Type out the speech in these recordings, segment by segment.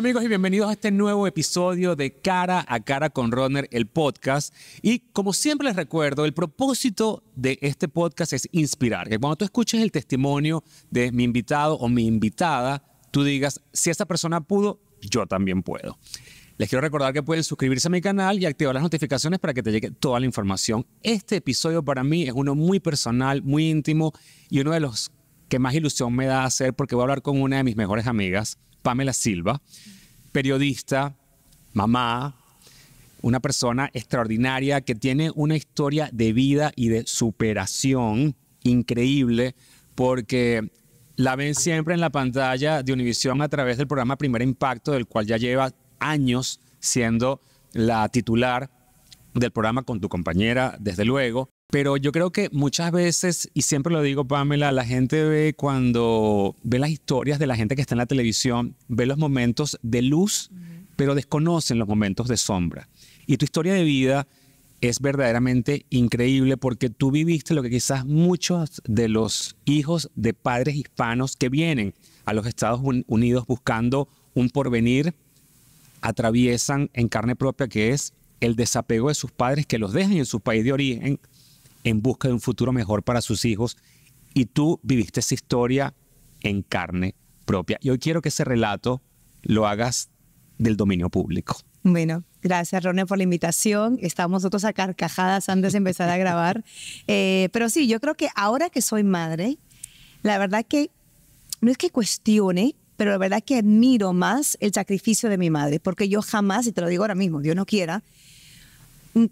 amigos y bienvenidos a este nuevo episodio de Cara a Cara con Rodner, el podcast. Y como siempre les recuerdo, el propósito de este podcast es inspirar. Que cuando tú escuches el testimonio de mi invitado o mi invitada, tú digas, si esa persona pudo, yo también puedo. Les quiero recordar que pueden suscribirse a mi canal y activar las notificaciones para que te llegue toda la información. Este episodio para mí es uno muy personal, muy íntimo y uno de los que más ilusión me da hacer porque voy a hablar con una de mis mejores amigas Pamela Silva, periodista, mamá, una persona extraordinaria que tiene una historia de vida y de superación increíble porque la ven siempre en la pantalla de Univisión a través del programa Primer Impacto, del cual ya lleva años siendo la titular del programa con tu compañera, desde luego, pero yo creo que muchas veces, y siempre lo digo, Pamela, la gente ve cuando ve las historias de la gente que está en la televisión, ve los momentos de luz, pero desconocen los momentos de sombra. Y tu historia de vida es verdaderamente increíble porque tú viviste lo que quizás muchos de los hijos de padres hispanos que vienen a los Estados Unidos buscando un porvenir atraviesan en carne propia, que es el desapego de sus padres que los dejan en su país de origen en busca de un futuro mejor para sus hijos y tú viviste esa historia en carne propia. Y hoy quiero que ese relato lo hagas del dominio público. Bueno, gracias Ronnie por la invitación. Estábamos nosotros a carcajadas antes de empezar a grabar. Eh, pero sí, yo creo que ahora que soy madre, la verdad que no es que cuestione, pero la verdad que admiro más el sacrificio de mi madre, porque yo jamás, y te lo digo ahora mismo, Dios no quiera,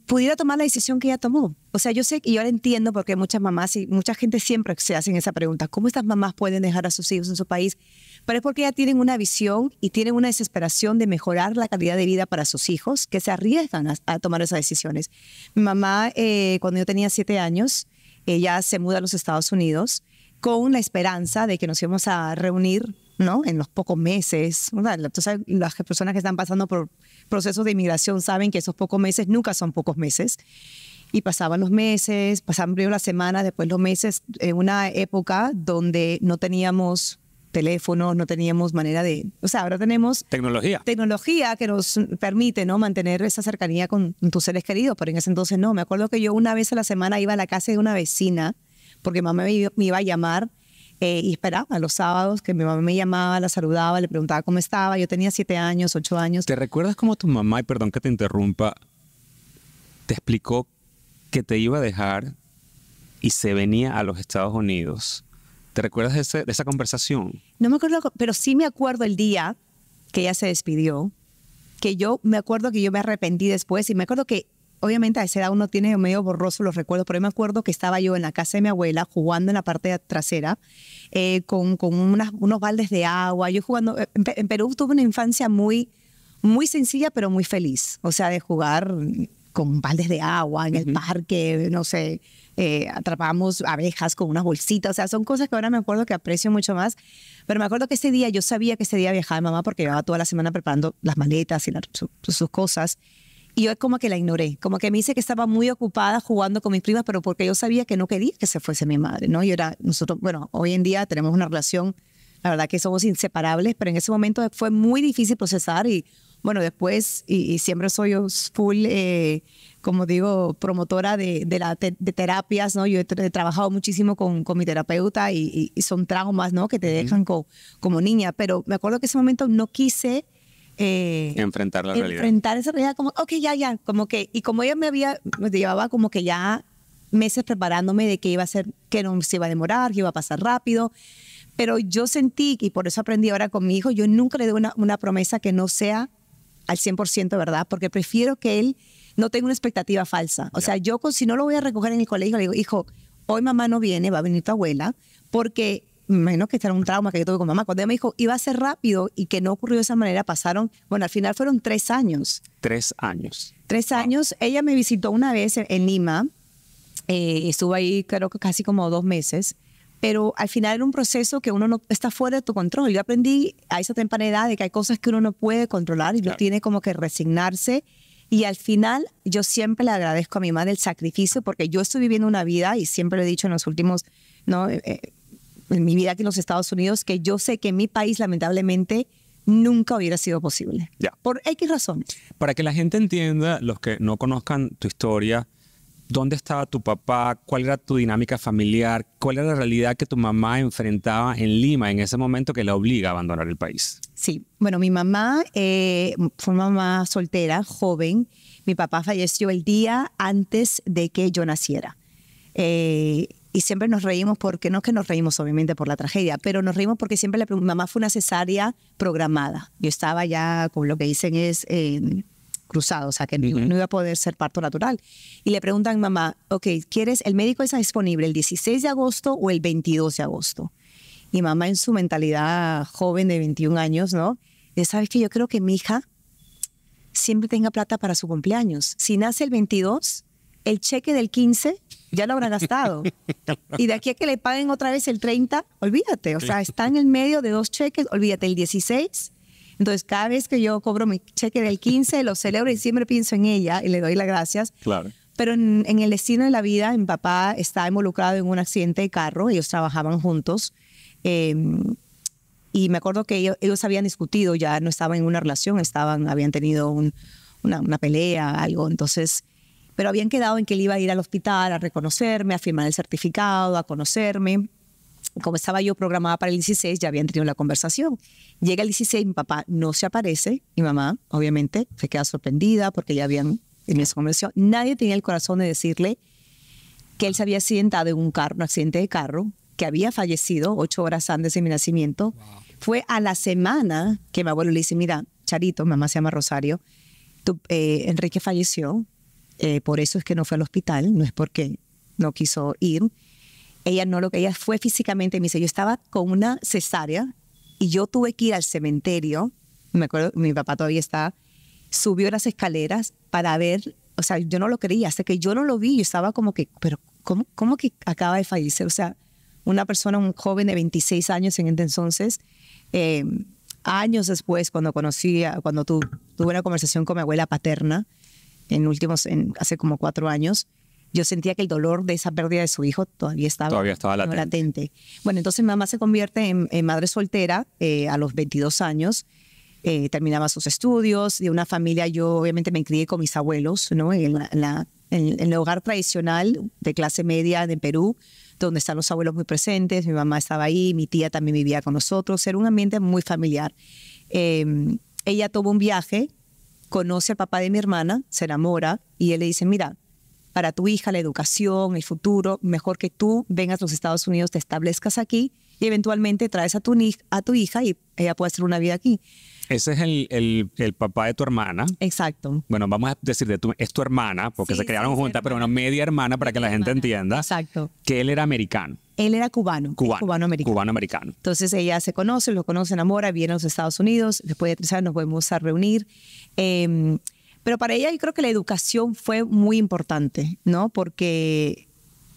pudiera tomar la decisión que ella tomó. O sea, yo sé y ahora entiendo porque muchas mamás y mucha gente siempre se hacen esa pregunta, ¿cómo estas mamás pueden dejar a sus hijos en su país? Pero es porque ya tienen una visión y tienen una desesperación de mejorar la calidad de vida para sus hijos que se arriesgan a, tomar esas decisiones. Mi mamá, eh, cuando yo tenía siete años, ella se muda a los Estados Unidos con la esperanza de que nos íbamos a reunir ¿no? En los pocos meses. las personas que están pasando por procesos de inmigración saben que esos pocos meses nunca son pocos meses. Y pasaban los meses, pasaban primero las semanas, después los meses, en una época donde no teníamos teléfono, no teníamos manera de... O sea, ahora tenemos... Tecnología. Tecnología que nos permite, ¿no? Mantener esa cercanía con tus seres queridos, pero en ese entonces no. Me acuerdo que yo una vez a la semana iba a la casa de una vecina, porque mamá me iba a llamar eh, y esperaba los sábados que mi mamá me llamaba, la saludaba, le preguntaba cómo estaba. Yo tenía siete años, ocho años. ¿Te recuerdas cómo tu mamá, y perdón que te interrumpa, te explicó que te iba a dejar y se venía a los Estados Unidos? ¿Te recuerdas de esa conversación? No me acuerdo, pero sí me acuerdo el día que ella se despidió, que yo me acuerdo que yo me arrepentí después y me acuerdo que obviamente a esa edad uno tiene medio borroso los recuerdos, pero yo me acuerdo que estaba yo en la casa de mi abuela jugando en la parte trasera eh, con, unos baldes de agua. Yo jugando, eh, en, Perú tuve una infancia muy, muy sencilla, pero muy feliz. O sea, de jugar con baldes de agua en el parque, no sé, eh, atrapamos abejas con unas bolsitas, o sea, son cosas que ahora me acuerdo que aprecio mucho más, pero me acuerdo que ese día, yo sabía que ese día viajaba mi mamá porque llevaba toda la semana preparando las maletas y sus cosas, y yo como que la ignoré, como que me dice que estaba muy ocupada jugando con mis primas, pero porque yo sabía que no quería que se fuese mi madre, ¿no? Y era, nosotros, bueno, hoy en día tenemos una relación, la verdad que somos inseparables, pero en ese momento fue muy difícil procesar y bueno, después, y, siempre soy yo full, eh, como digo, promotora de, de, la de terapias, ¿no? Yo he, trabajado muchísimo con, con mi terapeuta y, son traumas, ¿no? Que te dejan como niña, pero me acuerdo que ese momento no quise eh, enfrentar la realidad. Enfrentar esa realidad como, ok, ya, ya, como que, y como ella me había, me llevaba como que ya meses preparándome de que iba a ser, que no se iba a demorar, que iba a pasar rápido, pero yo sentí, y por eso aprendí ahora con mi hijo, yo nunca le doy una, promesa que no sea al 100% verdad, porque prefiero que él no tenga una expectativa falsa. O sea, yo si no lo voy a recoger en el colegio, le digo, hijo, hoy mamá no viene, va a venir tu abuela, porque menos que era un trauma que yo tuve con mamá. Cuando ella me dijo, iba a ser rápido y que no ocurrió de esa manera, pasaron, bueno, al final fueron tres años. Tres años. Tres años. Ella me visitó una vez en, Lima. Eh, estuvo ahí, creo que casi como dos meses. Pero al final era un proceso que uno no está fuera de tu control. Yo aprendí a esa temprana edad de que hay cosas que uno no puede controlar y lo uno tiene como que resignarse. Y al final, yo siempre le agradezco a mi madre el sacrificio porque yo estoy viviendo una vida, y siempre lo he dicho en los últimos, ¿no? Eh, eh, en mi vida aquí en los Estados Unidos que yo sé que en mi país lamentablemente nunca hubiera sido posible. Ya. Por X razones. Para que la gente entienda, los que no conozcan tu historia, ¿dónde estaba tu papá? ¿Cuál era tu dinámica familiar? ¿Cuál era la realidad que tu mamá enfrentaba en Lima en ese momento que la obliga a abandonar el país? Sí, bueno, mi mamá eh, fue una mamá soltera, joven. Mi papá falleció el día antes de que yo naciera. Eh, y siempre nos reímos porque, no es que nos reímos obviamente por la tragedia, pero nos reímos porque siempre la, mamá fue una cesárea programada. Yo estaba ya con lo que dicen es eh, cruzado, o sea que no, iba a poder ser parto natural. Y le preguntan a mamá, ok, ¿quieres, el médico está disponible el 16 de agosto o el 22 de agosto? Y mamá en su mentalidad joven de 21 años, ¿no? Ya sabes que yo creo que mi hija siempre tenga plata para su cumpleaños. Si nace el 22, el cheque del 15 ya lo habrán gastado. y de aquí a que le paguen otra vez el 30, olvídate, o sea, está en el medio de dos cheques, olvídate el 16. Entonces, cada vez que yo cobro mi cheque del 15, lo celebro y siempre pienso en ella y le doy las gracias. Claro. Pero en, el destino de la vida, mi papá está involucrado en un accidente de carro, ellos trabajaban juntos. Em, y me acuerdo que ellos, habían discutido, ya no estaban en una relación, estaban, habían tenido una, una pelea, algo. Entonces, pero habían quedado en que él iba a ir al hospital a reconocerme, a firmar el certificado, a conocerme. Como estaba yo programada para el 16, ya habían tenido la conversación. Llega el 16, mi papá no se aparece, mi mamá, obviamente, se queda sorprendida porque ya habían en esa conversación. Nadie tenía el corazón de decirle que él se había accidentado en un carro, un accidente de carro, que había fallecido ocho horas antes de mi nacimiento. Fue a la semana que mi abuelo le dice, mira, Charito, mamá se llama Rosario, eh, Enrique falleció, eh, por eso es que no fue al hospital, no es porque no quiso ir. Ella no lo que ella fue físicamente, me dice, yo estaba con una cesárea y yo tuve que ir al cementerio, me acuerdo, mi papá todavía está, subió las escaleras para ver, o sea, yo no lo creía, hasta que yo no lo vi, yo estaba como que, pero ¿cómo, cómo que acaba de fallecer? O sea, una persona, un joven de 26 años en entonces, eh, años después, cuando conocí, cuando tuve una conversación con mi abuela paterna, en últimos, en, hace como cuatro años, yo sentía que el dolor de esa pérdida de su hijo todavía estaba, latente. Bueno, entonces mi mamá se convierte en, madre soltera eh, a los 22 años. Eh, terminaba sus estudios, de una familia, yo obviamente me crié con mis abuelos, ¿no? En, la, en, el hogar tradicional de clase media de Perú, donde están los abuelos muy presentes, mi mamá estaba ahí, mi tía también vivía con nosotros, era un ambiente muy familiar. Em, ella tuvo un viaje conoce al papá de mi hermana, se enamora y él le dice, mira, para tu hija, la educación, el futuro, mejor que tú vengas a los Estados Unidos, te establezcas aquí y eventualmente traes a tu, a tu hija y ella puede hacer una vida aquí. Ese es el, el, papá de tu hermana. Exacto. Bueno, vamos a decir, de tu, es tu hermana, porque se crearon juntas, pero una media hermana para que la gente entienda. Exacto. Que él era americano. Él era cubano. Cubano. Cubano-americano. Cubano-americano. Entonces ella se conoce, lo conoce, enamora, viene a los Estados Unidos. Después de tres años nos vamos a reunir. Em, pero para ella yo creo que la educación fue muy importante, ¿no? Porque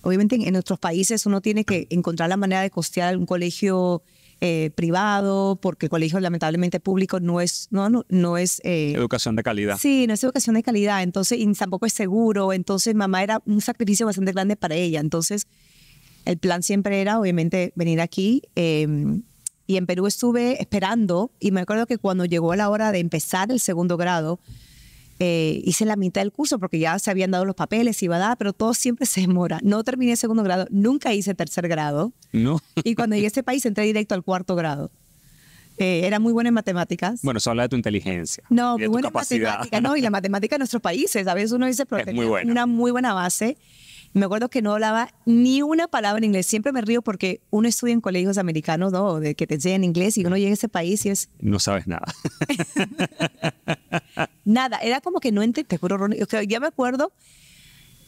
obviamente en nuestros países uno tiene que encontrar la manera de costear un colegio eh, privado, porque el colegio lamentablemente público no es... no, es eh, educación de calidad. Sí, no es educación de calidad, entonces y tampoco es seguro, entonces mamá era un sacrificio bastante grande para ella, entonces el plan siempre era obviamente venir aquí. Em, y en Perú estuve esperando y me acuerdo que cuando llegó la hora de empezar el segundo grado, eh, hice la mitad del curso porque ya se habían dado los papeles, y iba a dar, pero todo siempre se demora. No terminé segundo grado, nunca hice tercer grado. No. Y cuando llegué a este país entré directo al cuarto grado. Eh, era muy buena en matemáticas. Bueno, eso habla de tu inteligencia. No, muy buena en matemáticas. No, y la matemática en nuestros países. A veces uno dice, pero es una muy buena base. Me acuerdo que no hablaba ni una palabra en inglés. Siempre me río porque uno estudia en colegios americanos, ¿no? De que te enseñan inglés y uno llega a ese país y es... No sabes nada. nada, era como que no entendía, te juro, ya me acuerdo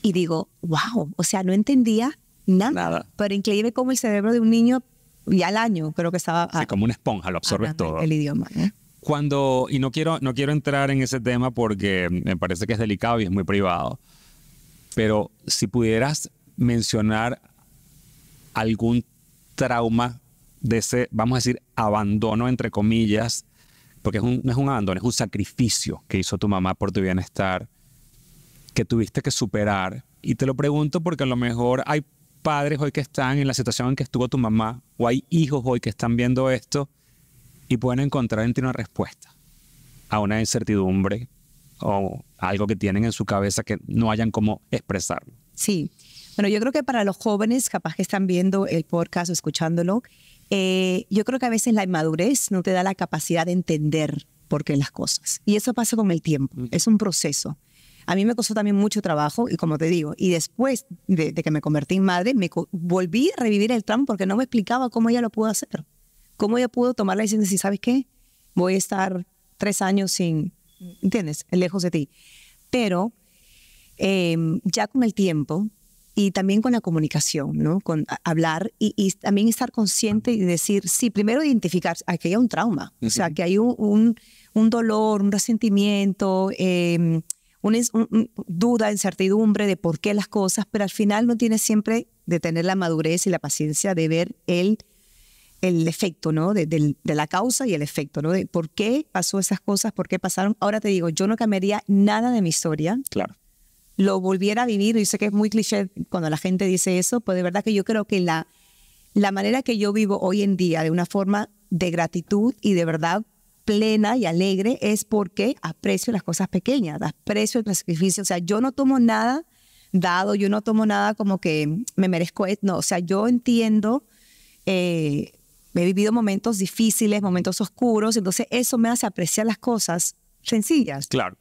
y digo, wow, o sea, no entendía nada. nada. Pero increíble como el cerebro de un niño ya al año creo que estaba... Sí, como una esponja, lo absorbes todo. El idioma. Cuando, y no quiero, no quiero entrar en ese tema porque me parece que es delicado y es muy privado, pero si pudieras mencionar algún trauma de ese, vamos a decir, abandono, entre comillas, porque es un, no es un abandono, es un sacrificio que hizo tu mamá por tu bienestar, que tuviste que superar. Y te lo pregunto porque a lo mejor hay padres hoy que están en la situación en que estuvo tu mamá, o hay hijos hoy que están viendo esto y pueden encontrar en ti una respuesta a una incertidumbre o algo que tienen en su cabeza que no hayan como expresarlo. Sí. Bueno, yo creo que para los jóvenes, capaz que están viendo el podcast o escuchándolo, eh, yo creo que a veces la inmadurez no te da la capacidad de entender por qué las cosas. Y eso pasa con el tiempo, es un proceso. A mí me costó también mucho trabajo, y como te digo, y después de, que me convertí en madre, me volví a revivir el tramo porque no me explicaba cómo ella lo pudo hacer. Cómo ella pudo tomar la decisión de ¿sabes qué? Voy a estar tres años sin, ¿entiendes? Lejos de ti. Pero em, ya con el tiempo y también con la comunicación, ¿no? Con hablar y, también estar consciente y decir, sí, primero identificar que hay un trauma, o sea, que hay un, un, dolor, un resentimiento, em, una, duda, incertidumbre de por qué las cosas, pero al final no tienes siempre de tener la madurez y la paciencia de ver el el efecto, ¿no? De, la causa y el efecto, ¿no? De por qué pasó esas cosas, por qué pasaron. Ahora te digo, yo no cambiaría nada de mi historia. Claro. Lo volviera a vivir, y sé que es muy cliché cuando la gente dice eso, pero de verdad que yo creo que la, la manera que yo vivo hoy en día de una forma de gratitud y de verdad plena y alegre es porque aprecio las cosas pequeñas, aprecio el sacrificio. O sea, yo no tomo nada dado, yo no tomo nada como que me merezco. No, o sea, yo entiendo eh, he vivido momentos difíciles, momentos oscuros, entonces eso me hace apreciar las cosas sencillas. Claro.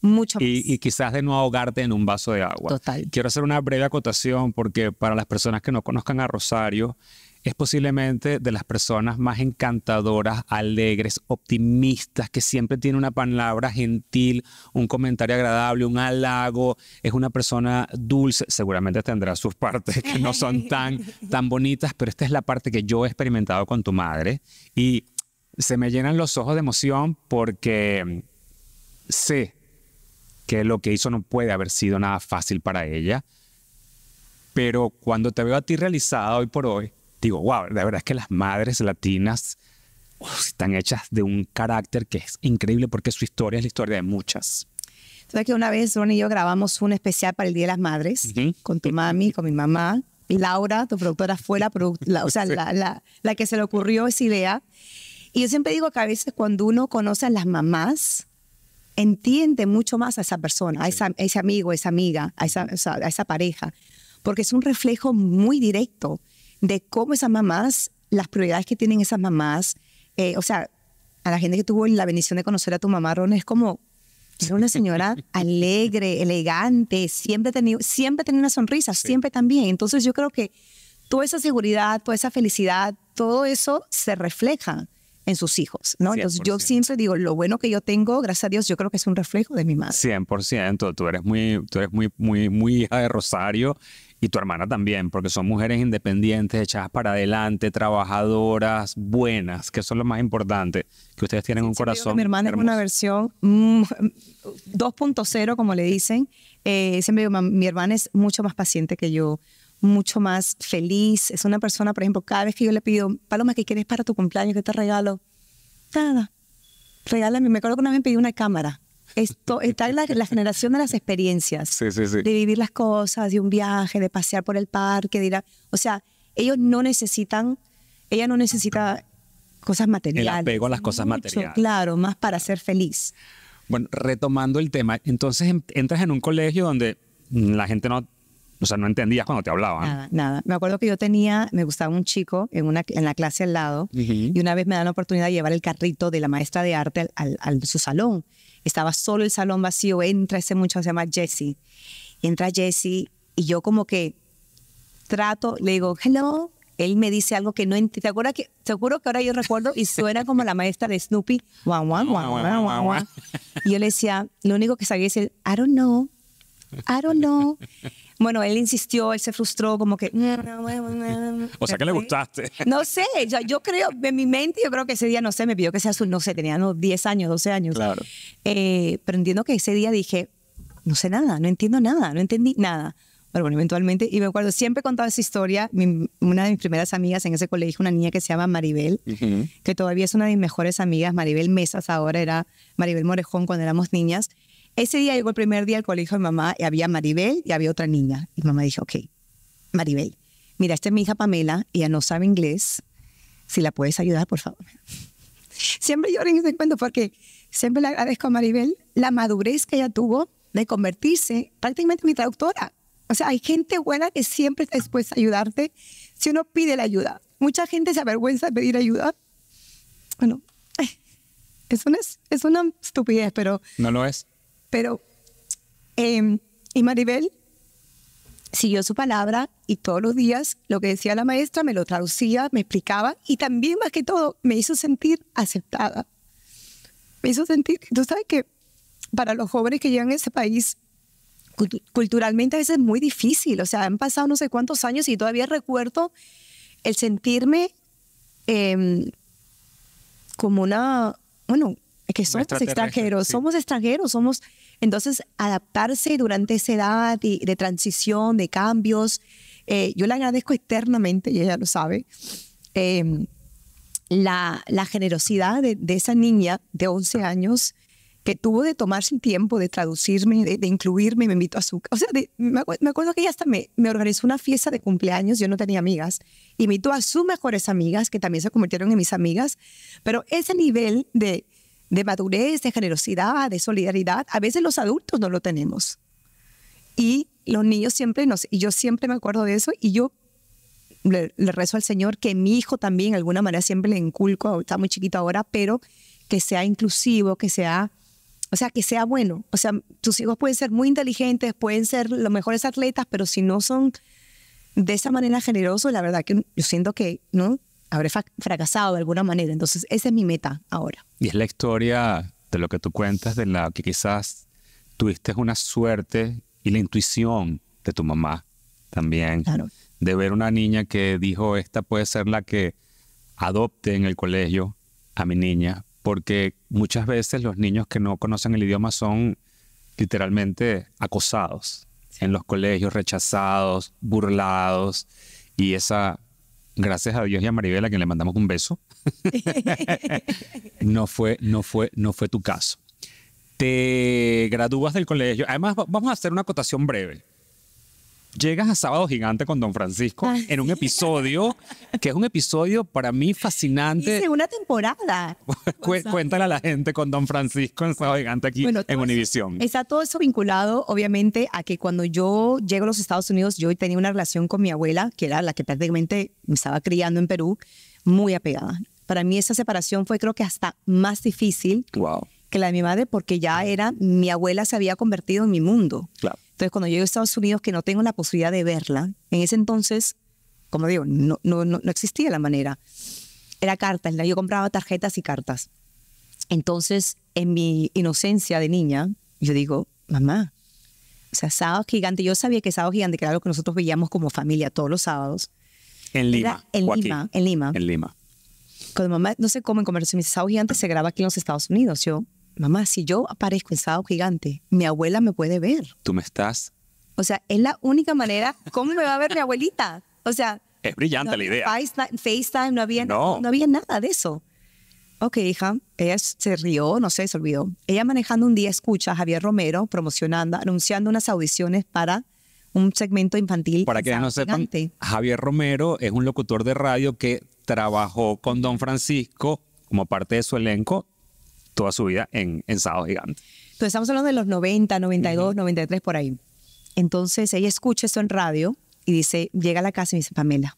Mucho más. Y, y, quizás de no ahogarte en un vaso de agua. Total. Quiero hacer una breve acotación porque para las personas que no conozcan a Rosario, es posiblemente de las personas más encantadoras, alegres, optimistas, que siempre tiene una palabra gentil, un comentario agradable, un halago, es una persona dulce, seguramente tendrá sus partes que no son tan, tan bonitas, pero esta es la parte que yo he experimentado con tu madre y se me llenan los ojos de emoción porque sé que lo que hizo no puede haber sido nada fácil para ella, pero cuando te veo a ti realizada hoy por hoy, digo, wow, la verdad es que las madres latinas están hechas de un carácter que es increíble porque su historia es la historia de muchas. Sabes que una vez Ron y yo grabamos un especial para el Día de las Madres con tu mami, con mi mamá. y Laura, tu productora, fue la, o sea, la, que se le ocurrió esa idea. Y yo siempre digo que a veces cuando uno conoce a las mamás, entiende mucho más a esa persona, a, esa, ese amigo, a esa amiga, a esa, a esa pareja, porque es un reflejo muy directo de cómo esas mamás, las prioridades que tienen esas mamás, eh, o sea, a la gente que tuvo la bendición de conocer a tu mamá, Ron, es como, era una señora alegre, elegante, siempre tenía, siempre una sonrisa, siempre también. Entonces yo creo que toda esa seguridad, toda esa felicidad, todo eso se refleja en sus hijos, ¿no? Entonces yo siempre digo, lo bueno que yo tengo, gracias a Dios, yo creo que es un reflejo de mi madre. 100%, tú eres muy, tú eres muy, muy, muy hija de Rosario y tu hermana también, porque son mujeres independientes, echadas para adelante, trabajadoras, buenas, que eso es lo más importante, que ustedes tienen un corazón. mi hermana es una versión 2.0, mm, como le dicen. Eh, mi hermana es mucho más paciente que yo, mucho más feliz. Es una persona, por ejemplo, cada vez que yo le pido, Paloma, ¿qué quieres para tu cumpleaños? ¿Qué te regalo? Nada. Regálame. Me acuerdo que una vez me pidió una cámara esto, está la, la, generación de las experiencias, de vivir las cosas, de un viaje, de pasear por el parque, de o sea, ellos no necesitan, ella no necesita cosas materiales. El apego a las cosas materiales. Claro, más para ser feliz. Bueno, retomando el tema, entonces entras en un colegio donde la gente no, o sea, no entendías cuando te hablaba Nada, nada. Me acuerdo que yo tenía, me gustaba un chico en, una, en la clase al lado y una vez me dan la oportunidad de llevar el carrito de la maestra de arte al, al su salón. Estaba solo el salón vacío, entra ese muchacho, se llama Jesse. entra Jesse y yo como que trato, le digo, hello. Él me dice algo que no entiendo. ¿Te acuerdas que, seguro que ahora yo recuerdo y suena como la maestra de Snoopy? y yo le decía, lo único que sabía es el, I don't know, I don't know. Bueno, él insistió, él se frustró, como que... Mm, o sea, que le gustaste. no sé, yo, yo, creo, en mi mente, yo creo que ese día, no sé, me pidió que sea azul, no sé, tenía no, 10 años, 12 años. Claro. Eh, pero entiendo que ese día dije, no sé nada, no entiendo nada, no entendí nada. Pero bueno, eventualmente, y me acuerdo, siempre he contaba esa historia, una de mis primeras amigas en ese colegio, una niña que se llama Maribel, que todavía es una de mis mejores amigas, Maribel Mesas ahora era Maribel Morejón cuando éramos niñas, ese día llegó el primer día al colegio de mamá y había Maribel y había otra niña. Y mamá dijo, ok, Maribel, mira, esta es mi hija Pamela, y ella no sabe inglés, si la puedes ayudar, por favor. Siempre lloro en ese cuento porque siempre le agradezco a Maribel la madurez que ella tuvo de convertirse prácticamente en mi traductora. O sea, hay gente buena que siempre está dispuesta a ayudarte si uno pide la ayuda. Mucha gente se avergüenza de pedir ayuda. Bueno, es una, es una estupidez, pero... No lo es. Pero, em, y Maribel siguió su palabra y todos los días lo que decía la maestra me lo traducía, me explicaba y también más que todo me hizo sentir aceptada. Me hizo sentir, tú sabes que para los jóvenes que llegan a este país, culturalmente a veces es muy difícil, o sea, han pasado no sé cuántos años y todavía recuerdo el sentirme em, como una, bueno, que somos extranjeros, somos extranjeros, somos entonces, adaptarse durante esa edad de, transición, de cambios, eh, yo le agradezco eternamente, y ella lo sabe, em, la, generosidad de, esa niña de 11 años que tuvo de tomarse el tiempo de traducirme, de, incluirme, me invitó a su... O sea, me, acuerdo, que ella hasta me, me, organizó una fiesta de cumpleaños, yo no tenía amigas, invitó a sus mejores amigas, que también se convirtieron en mis amigas, pero ese nivel de, de madurez, de generosidad, de solidaridad. A veces los adultos no lo tenemos. Y los niños siempre nos, y yo siempre me acuerdo de eso, y yo le, rezo al Señor que mi hijo también, de alguna manera, siempre le inculco, está muy chiquito ahora, pero que sea inclusivo, que sea, o sea, que sea bueno. O sea, tus hijos pueden ser muy inteligentes, pueden ser los mejores atletas, pero si no son de esa manera generosos, la verdad que yo siento que, ¿no? habré fracasado de alguna manera. Entonces, esa es mi meta ahora. Y es la historia de lo que tú cuentas, de la que quizás tuviste una suerte y la intuición de tu mamá también. De ver una niña que dijo, esta puede ser la que adopte en el colegio a mi niña, porque muchas veces los niños que no conocen el idioma son literalmente acosados en los colegios, rechazados, burlados, y esa gracias a Dios y a Maribel, a quien le mandamos un beso, no, fue, no, fue, no fue tu caso. Te gradúas del colegio. Además, vamos a hacer una acotación breve llegas a Sábado Gigante con Don Francisco ah, en un episodio que es un episodio para mí fascinante. En una temporada. Cuéntale a la gente con Don Francisco en Sábado Gigante aquí en Univisión. Está todo eso vinculado, obviamente, a que cuando yo llego a los Estados Unidos, yo tenía una relación con mi abuela, que era la que prácticamente me estaba criando en Perú, muy apegada. Para mí esa separación fue creo que hasta más difícil. Wow que la de mi madre porque ya era, mi abuela se había convertido en mi mundo. Entonces, cuando llego a Estados Unidos, que no tengo la posibilidad de verla, en ese entonces, como digo, no, no, no, existía la manera. Era cartas, yo compraba tarjetas y cartas. Entonces, en mi inocencia de niña, yo digo, mamá, o sea, sábado gigante, yo sabía que sábado gigante, que era lo que nosotros veíamos como familia todos los sábados. En Lima. en Lima, en Lima. En Lima. Cuando mamá no sé cómo en comercio me dice, sábado gigante se graba aquí en los Estados Unidos. Yo, mamá, si yo aparezco en sábado gigante, mi abuela me puede ver. Tú me estás. O sea, es la única manera. ¿Cómo me va a ver mi abuelita? O sea. Es brillante la idea. FaceTime, no había, había nada de eso. Ok, hija, ella se rió, no sé, se olvidó. Ella manejando un día escucha a Javier Romero promocionando, anunciando unas audiciones para un segmento infantil. Para que no sepan, Javier Romero es un locutor de radio que trabajó con Don Francisco como parte de su elenco toda su vida en, en Sábado Gigante. Entonces estamos hablando de los 90, 92, 93 por ahí. Entonces ella escucha esto en radio y dice, llega a la casa y dice, Pamela,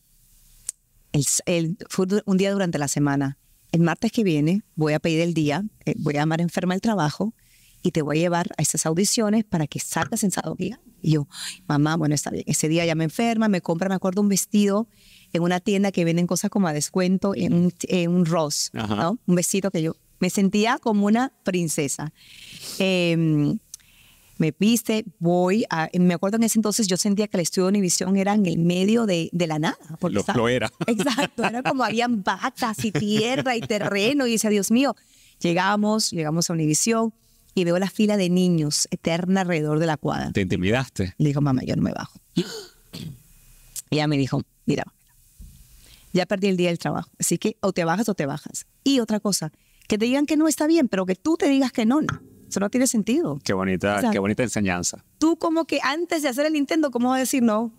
el, fue un día durante la semana, el martes que viene voy a pedir el día, eh, voy a llamar enferma al trabajo y te voy a llevar a esas audiciones para que salgas en Sábado Gigante. Y yo, mamá, bueno, está bien. Ese día ya me enferma, me compra, me acuerdo, un vestido en una tienda que venden cosas como a descuento, en un, en un Ross, Un vestido que yo, me sentía como una princesa. Em, me viste, voy a, me acuerdo en ese entonces yo sentía que el estudio de Univisión era en el medio de, la nada. Lo era. Exacto, era como habían vacas y tierra y terreno y decía, Dios mío, llegamos, llegamos a Univisión y veo la fila de niños eterna alrededor de la cuadra. ¿Te intimidaste? Le dijo, mamá, yo no me bajo. Y ella me dijo, mira, ya perdí el día del trabajo, así que o te bajas o te bajas. Y otra cosa, que te digan que no está bien, pero que tú te digas que no, no. Eso no tiene sentido. Qué bonita, qué bonita enseñanza. Tú como que antes de hacer el Nintendo, ¿cómo vas a decir no?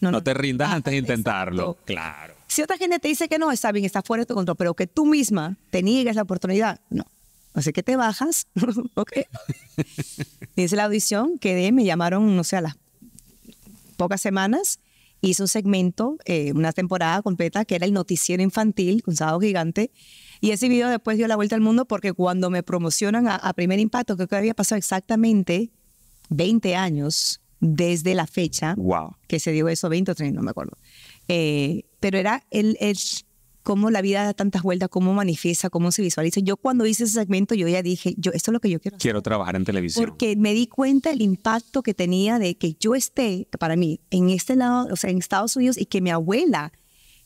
No, no, te rindas ah, antes de intentarlo. Claro. Si otra gente te dice que no, está bien, está fuera de tu control, pero que tú misma te niegues la oportunidad, no. Así que te bajas, ok. Dice la audición, quedé, me llamaron, no sé, a las pocas semanas Hice un segmento, eh, una temporada completa, que era el noticiero infantil con Sábado Gigante, y ese video después dio la vuelta al mundo porque cuando me promocionan a, Primer Impacto, creo que había pasado exactamente 20 años desde la fecha que se dio eso, 20 o 30, no me acuerdo. Eh, pero era el, el cómo la vida da tantas vueltas, cómo manifiesta, cómo se visualiza. Yo cuando hice ese segmento, yo ya dije, yo esto es lo que yo quiero. Hacer. Quiero trabajar en televisión. Porque me di cuenta el impacto que tenía de que yo esté, para mí, en este lado, o sea, en Estados Unidos y que mi abuela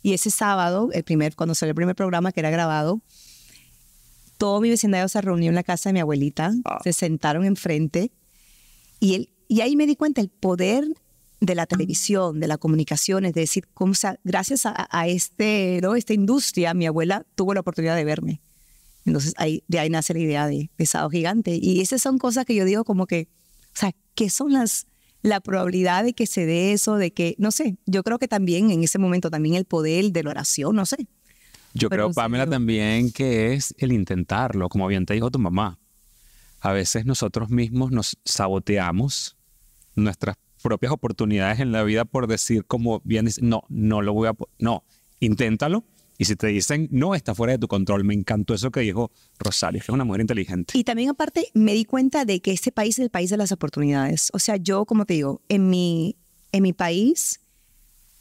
y ese sábado, el primer, cuando salió el primer programa que era grabado, todo mi vecindario se reunió en la casa de mi abuelita, ah. se sentaron enfrente y, y ahí me di cuenta el poder de la televisión, de la comunicación, es decir, cómo gracias a, este, esta industria, mi abuela tuvo la oportunidad de verme. Entonces ahí, de ahí nace la idea de pesado gigante. Y esas son cosas que yo digo como que, o sea, ¿qué son las la probabilidad de que se dé eso, de que, no sé, yo creo que también en ese momento también el poder de la oración, no sé. Yo creo, Pamela, también que es el intentarlo, como bien te dijo tu mamá. A veces nosotros mismos nos saboteamos nuestras propias oportunidades en la vida por decir, como bien dice, no, no lo voy a, no, inténtalo y si te dicen, no, está fuera de tu control. Me encantó eso que dijo Rosario, que es una mujer inteligente. Y también aparte me di cuenta de que este país es el país de las oportunidades. O sea, yo, como te digo, en mi, en mi país,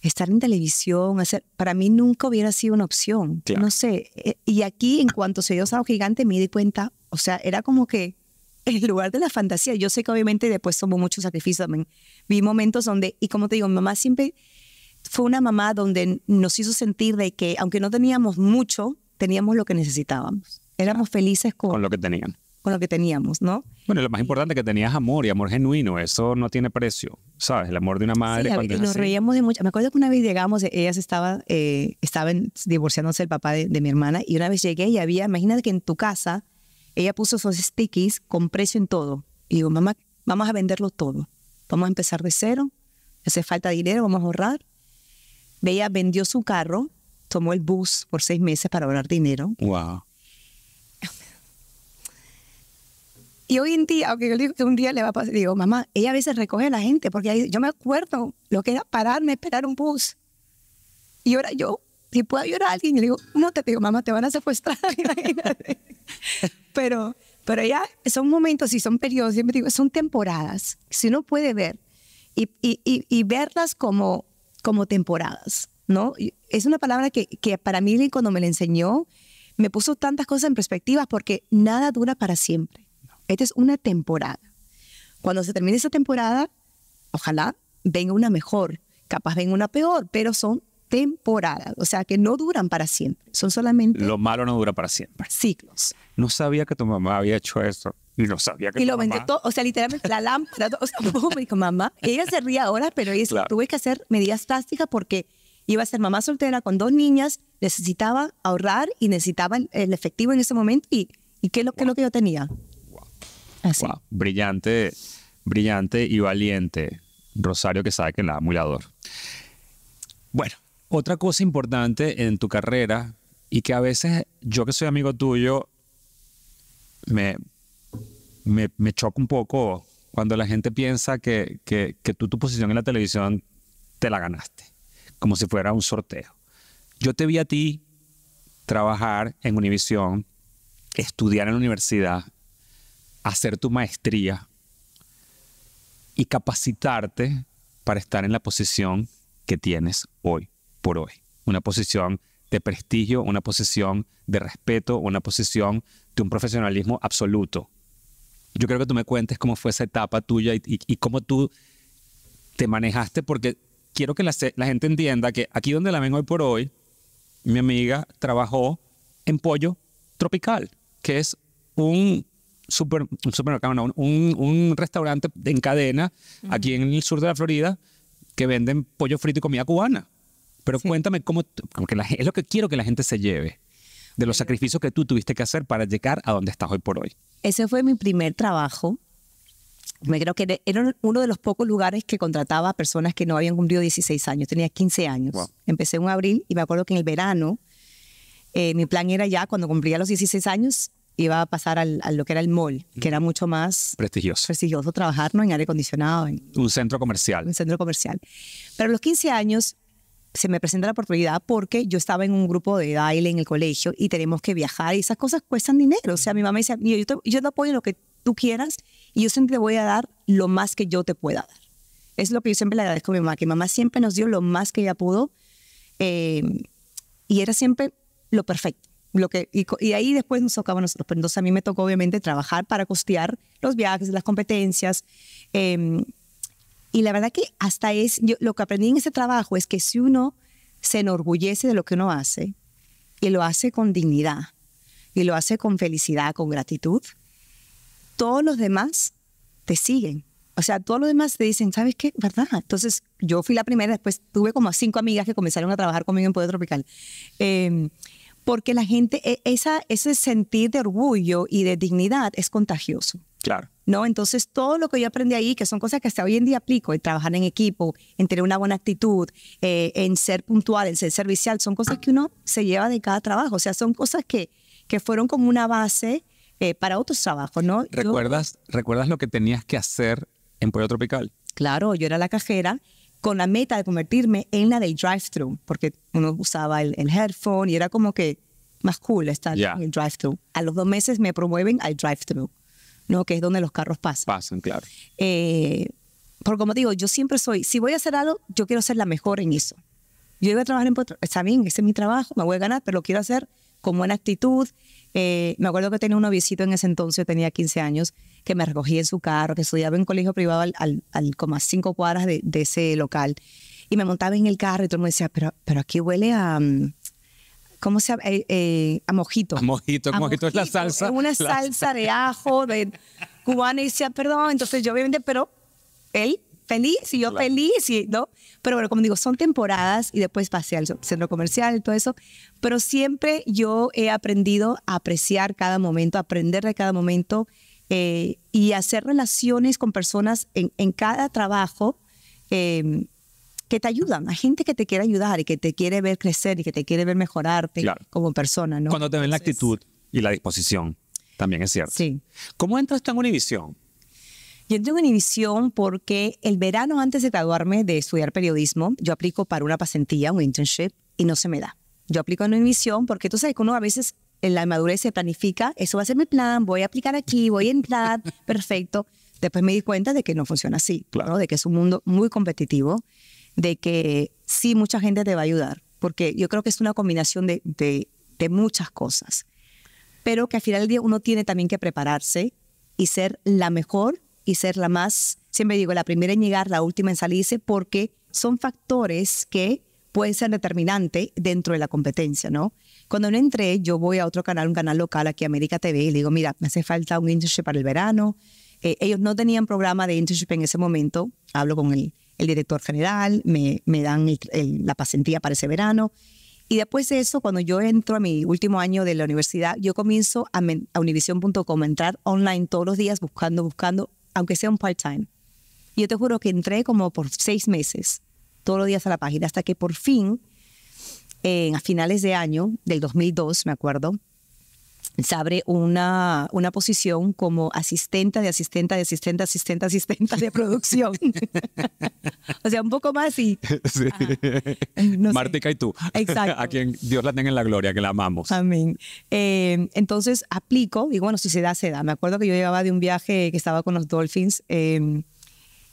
estar en televisión, hacer, para mí nunca hubiera sido una opción. No sé. Eh, y aquí, en cuanto se dio Sao Gigante, me di cuenta, o sea, era como que el lugar de la fantasía. Yo sé que obviamente después tomó muchos sacrificios. Vi momentos donde, y como te digo, mamá siempre fue una mamá donde nos hizo sentir de que aunque no teníamos mucho, teníamos lo que necesitábamos. Éramos felices con, lo que tenían. Con lo que teníamos, ¿no? Bueno, lo más importante es que tenías amor y amor genuino, eso no tiene precio, ¿sabes? El amor de una madre. Sí, cuando y nos reíamos de mucho. Me acuerdo que una vez llegamos, eh, ella estaba eh, estaban divorciándose el papá de, mi hermana y una vez llegué y había, imagínate que en tu casa ella puso esos stickies con precio en todo. Y digo, mamá, vamos a venderlo todo. Vamos a empezar de cero. Hace falta dinero, vamos a ahorrar. Ella vendió su carro, tomó el bus por seis meses para ahorrar dinero. Wow. Y hoy en día, aunque yo digo que un día le va a pasar, digo, mamá, ella a veces recoge a la gente, porque yo me acuerdo lo que era pararme, esperar un bus. Y ahora yo, si puedo ayudar a alguien, yo le digo, no te digo, mamá, te van a secuestrar, pero, pero ya son momentos y son periodos, siempre digo, son temporadas. Si uno puede ver y, y, y, y verlas como como temporadas, ¿no? Es una palabra que, para mí cuando me la enseñó me puso tantas cosas en perspectiva porque nada dura para siempre. Esta es una temporada. Cuando se termine esa temporada, ojalá venga una mejor, capaz venga una peor, pero son temporadas, o sea que no duran para siempre, son solamente... Lo malo no dura para siempre. Ciclos. No sabía que tu mamá había hecho esto. Y no sabía que Y lo vendió todo, o sea, literalmente la lámpara, o sea, me dijo, mamá, ella se ría ahora, pero ella tuve que hacer medidas plásticas porque iba a ser mamá soltera con dos niñas, necesitaba ahorrar y necesitaba el efectivo en ese momento y, qué, es lo, que yo tenía. Así. Brillante, brillante y valiente. Rosario que sabe que nada, muy lador. Bueno, otra cosa importante en tu carrera y que a veces yo que soy amigo tuyo me me, choca un poco cuando la gente piensa que, que tú tu posición en la televisión te la ganaste, como si fuera un sorteo. Yo te vi a ti trabajar en Univisión, estudiar en la universidad, hacer tu maestría y capacitarte para estar en la posición que tienes hoy por hoy. Una posición de prestigio, una posición de respeto, una posición de un profesionalismo absoluto. Yo quiero que tú me cuentes cómo fue esa etapa tuya y, cómo tú te manejaste, porque quiero que la, gente entienda que aquí donde la ven hoy por hoy, mi amiga trabajó en Pollo Tropical, que es un, supermercado, un, restaurante en cadena aquí en el sur de la Florida que venden pollo frito y comida cubana. Pero cuéntame cómo, porque es lo que quiero que la gente se lleve de los sacrificios que tú tuviste que hacer para llegar a donde estás hoy por hoy. Ese fue mi primer trabajo. Me creo que era uno de los pocos lugares que contrataba a personas que no habían cumplido 16 años. Tenía 15 años. Empecé en abril y me acuerdo que en el verano eh, mi plan era ya cuando cumplía los 16 años iba a pasar al, a lo que era el mall, que era mucho más prestigioso. Prestigioso trabajar ¿no? en aire acondicionado. En, un centro comercial. Un centro comercial. Pero a los 15 años se me presenta la oportunidad porque yo estaba en un grupo de baile en el colegio y tenemos que viajar y esas cosas cuestan dinero. O sea, mi mamá dice, yo te, yo te apoyo lo que tú quieras y yo siempre te voy a dar lo más que yo te pueda dar. Es lo que yo siempre le agradezco a mi mamá, que mamá siempre nos dio lo más que ella pudo em, y era siempre lo perfecto. Lo que, y, ahí después nos tocaba a nosotros. Pues, entonces a mí me tocó obviamente trabajar para costear los viajes, las competencias. Em, y la verdad que hasta es, lo que aprendí en ese trabajo es que si uno se enorgullece de lo que uno hace y lo hace con dignidad y lo hace con felicidad, con gratitud, todos los demás te siguen. O sea, todos los demás te dicen, ¿sabes qué? ¿Verdad? Entonces, yo fui la primera, después tuve como cinco amigas que comenzaron a trabajar conmigo en Poder Tropical. Em, porque la gente, e, esa, ese sentir de orgullo y de dignidad es contagioso. Claro. ¿No? Entonces, todo lo que yo aprendí ahí, que son cosas que hasta hoy en día aplico, el trabajar en equipo, en tener una buena actitud, eh, en ser puntual, en ser servicial, son cosas que uno se lleva de cada trabajo. O sea, son cosas que, que fueron como una base eh, para otros trabajos, ¿no? ¿Recuerdas, ¿Recuerdas lo que tenías que hacer en Pueblo Tropical? Claro, yo era la cajera con la meta de convertirme en la del drive-thru, porque uno usaba el, headphone y era como que más cool estar en el drive-thru. A los dos meses me promueven al drive-thru, ¿no? que es donde los carros pasan. Pasan, claro. Eh, porque como digo, yo siempre soy, si voy a hacer algo, yo quiero ser la mejor en eso. Yo iba a trabajar en... Está bien, ese es mi trabajo, me voy a ganar, pero lo quiero hacer con buena actitud, eh, me acuerdo que tenía un novicito en ese entonces, tenía 15 años, que me recogía en su carro, que estudiaba en colegio privado al, como a cinco cuadras de, ese local. Y me montaba en el carro y todo el mundo decía, pero, pero aquí huele a... Mm, ¿Cómo se eh, eh, a mojito. A mojito, mojito, es la salsa. una salsa de ajo de cubana y decía, perdón, entonces yo obviamente, pero él feliz y yo feliz, ¿no? Pero bueno, como digo, son temporadas y después pasé al centro comercial, y todo eso. Pero siempre yo he aprendido a apreciar cada momento, aprender de cada momento eh, y hacer relaciones con personas en, cada trabajo. Em, que te ayudan, a gente que te quiere ayudar y que te quiere ver crecer y que te quiere ver mejorarte como persona, ¿no? Cuando te ven la actitud y la disposición, también es cierto. Sí. ¿Cómo entras tú en Univisión? Yo entré en univisión porque el verano antes de graduarme de estudiar periodismo, yo aplico para una pasantía, un internship, y no se me da. Yo aplico en Univisión porque tú sabes que uno a veces en la madurez se planifica, eso va a ser mi plan, voy a aplicar aquí, voy a entrar, perfecto. Después me di cuenta de que no funciona así, claro. de que es un mundo muy competitivo, de que sí, mucha gente te va a ayudar, porque yo creo que es una combinación de, de muchas cosas, pero que al final del día uno tiene también que prepararse y ser la mejor y ser la más, siempre digo, la primera en llegar, la última en salirse, porque son factores que pueden ser determinantes dentro de la competencia, ¿no? Cuando no entré, yo voy a otro canal, un canal local aquí, América TV, y le digo, mira, me hace falta un internship para el verano. Eh, ellos no tenían programa de internship en ese momento. Hablo con el, director general, me, me dan la pasantía para ese verano. Y después de eso, cuando yo entro a mi último año de la universidad, yo comienzo a, a univision.com, entrar online todos los días buscando, buscando aunque sea un part-time. Yo te juro que entré como por seis meses, todos los días a la página, hasta que por fin, a finales de año del 2002, me acuerdo, se abre una, una posición como asistente de asistente de asistente asistente asistente de producción. o sea, un poco más y... Martica y tú. A quien Dios la tenga en la gloria, que la amamos. Amén. Eh, entonces aplico, y bueno, si se da, se da. Me acuerdo que yo llevaba de un viaje que estaba con los Dolphins. Em,